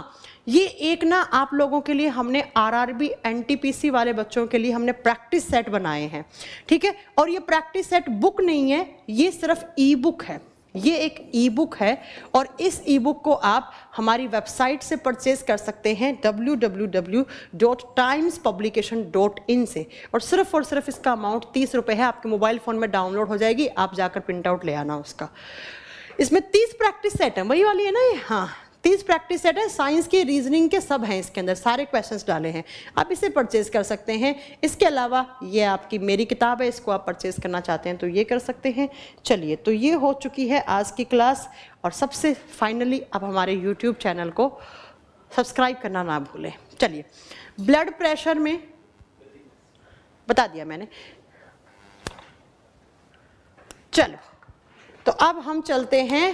[SPEAKER 1] ये एक ना आप लोगों के लिए हमने आरआरबी एनटीपीसी वाले बच्चों के लिए हमने प्रैक्टिस सेट बनाए हैं ठीक है और ये प्रैक्टिस सेट बुक नहीं है ये सिर्फ ई बुक है ये एक ई बुक है और इस ई बुक को आप हमारी वेबसाइट से परचेज कर सकते हैं www.timespublication.in से और सिर्फ और सिर्फ इसका अमाउंट तीस रुपये है आपके मोबाइल फ़ोन में डाउनलोड हो जाएगी आप जाकर प्रिंट आउट ले आना उसका इसमें तीस प्रैक्टिस सेट है वही वाली है ना ये हाँ तीस प्रैक्टिस सेट है साइंस की रीजनिंग के सब हैं इसके अंदर सारे क्वेश्चंस डाले हैं आप इसे परचेज कर सकते हैं इसके अलावा ये आपकी मेरी किताब है इसको आप परचेज करना चाहते हैं तो ये कर सकते हैं चलिए तो ये हो चुकी है आज की क्लास और सबसे फाइनली आप हमारे यूट्यूब चैनल को सब्सक्राइब करना ना भूलें चलिए ब्लड प्रेशर में बता दिया मैंने चलो तो अब हम चलते हैं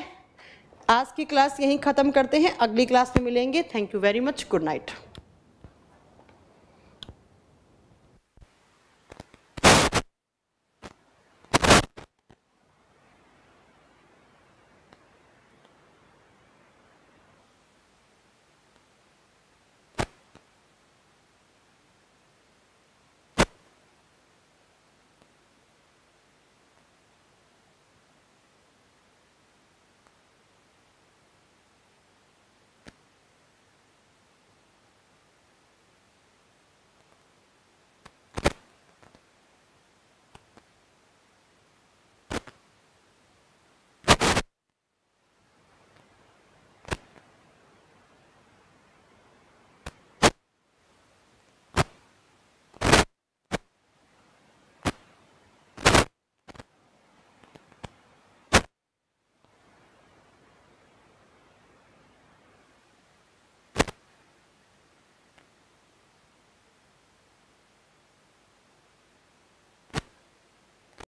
[SPEAKER 1] आज की क्लास यहीं ख़त्म करते हैं अगली क्लास में मिलेंगे thank you very much good night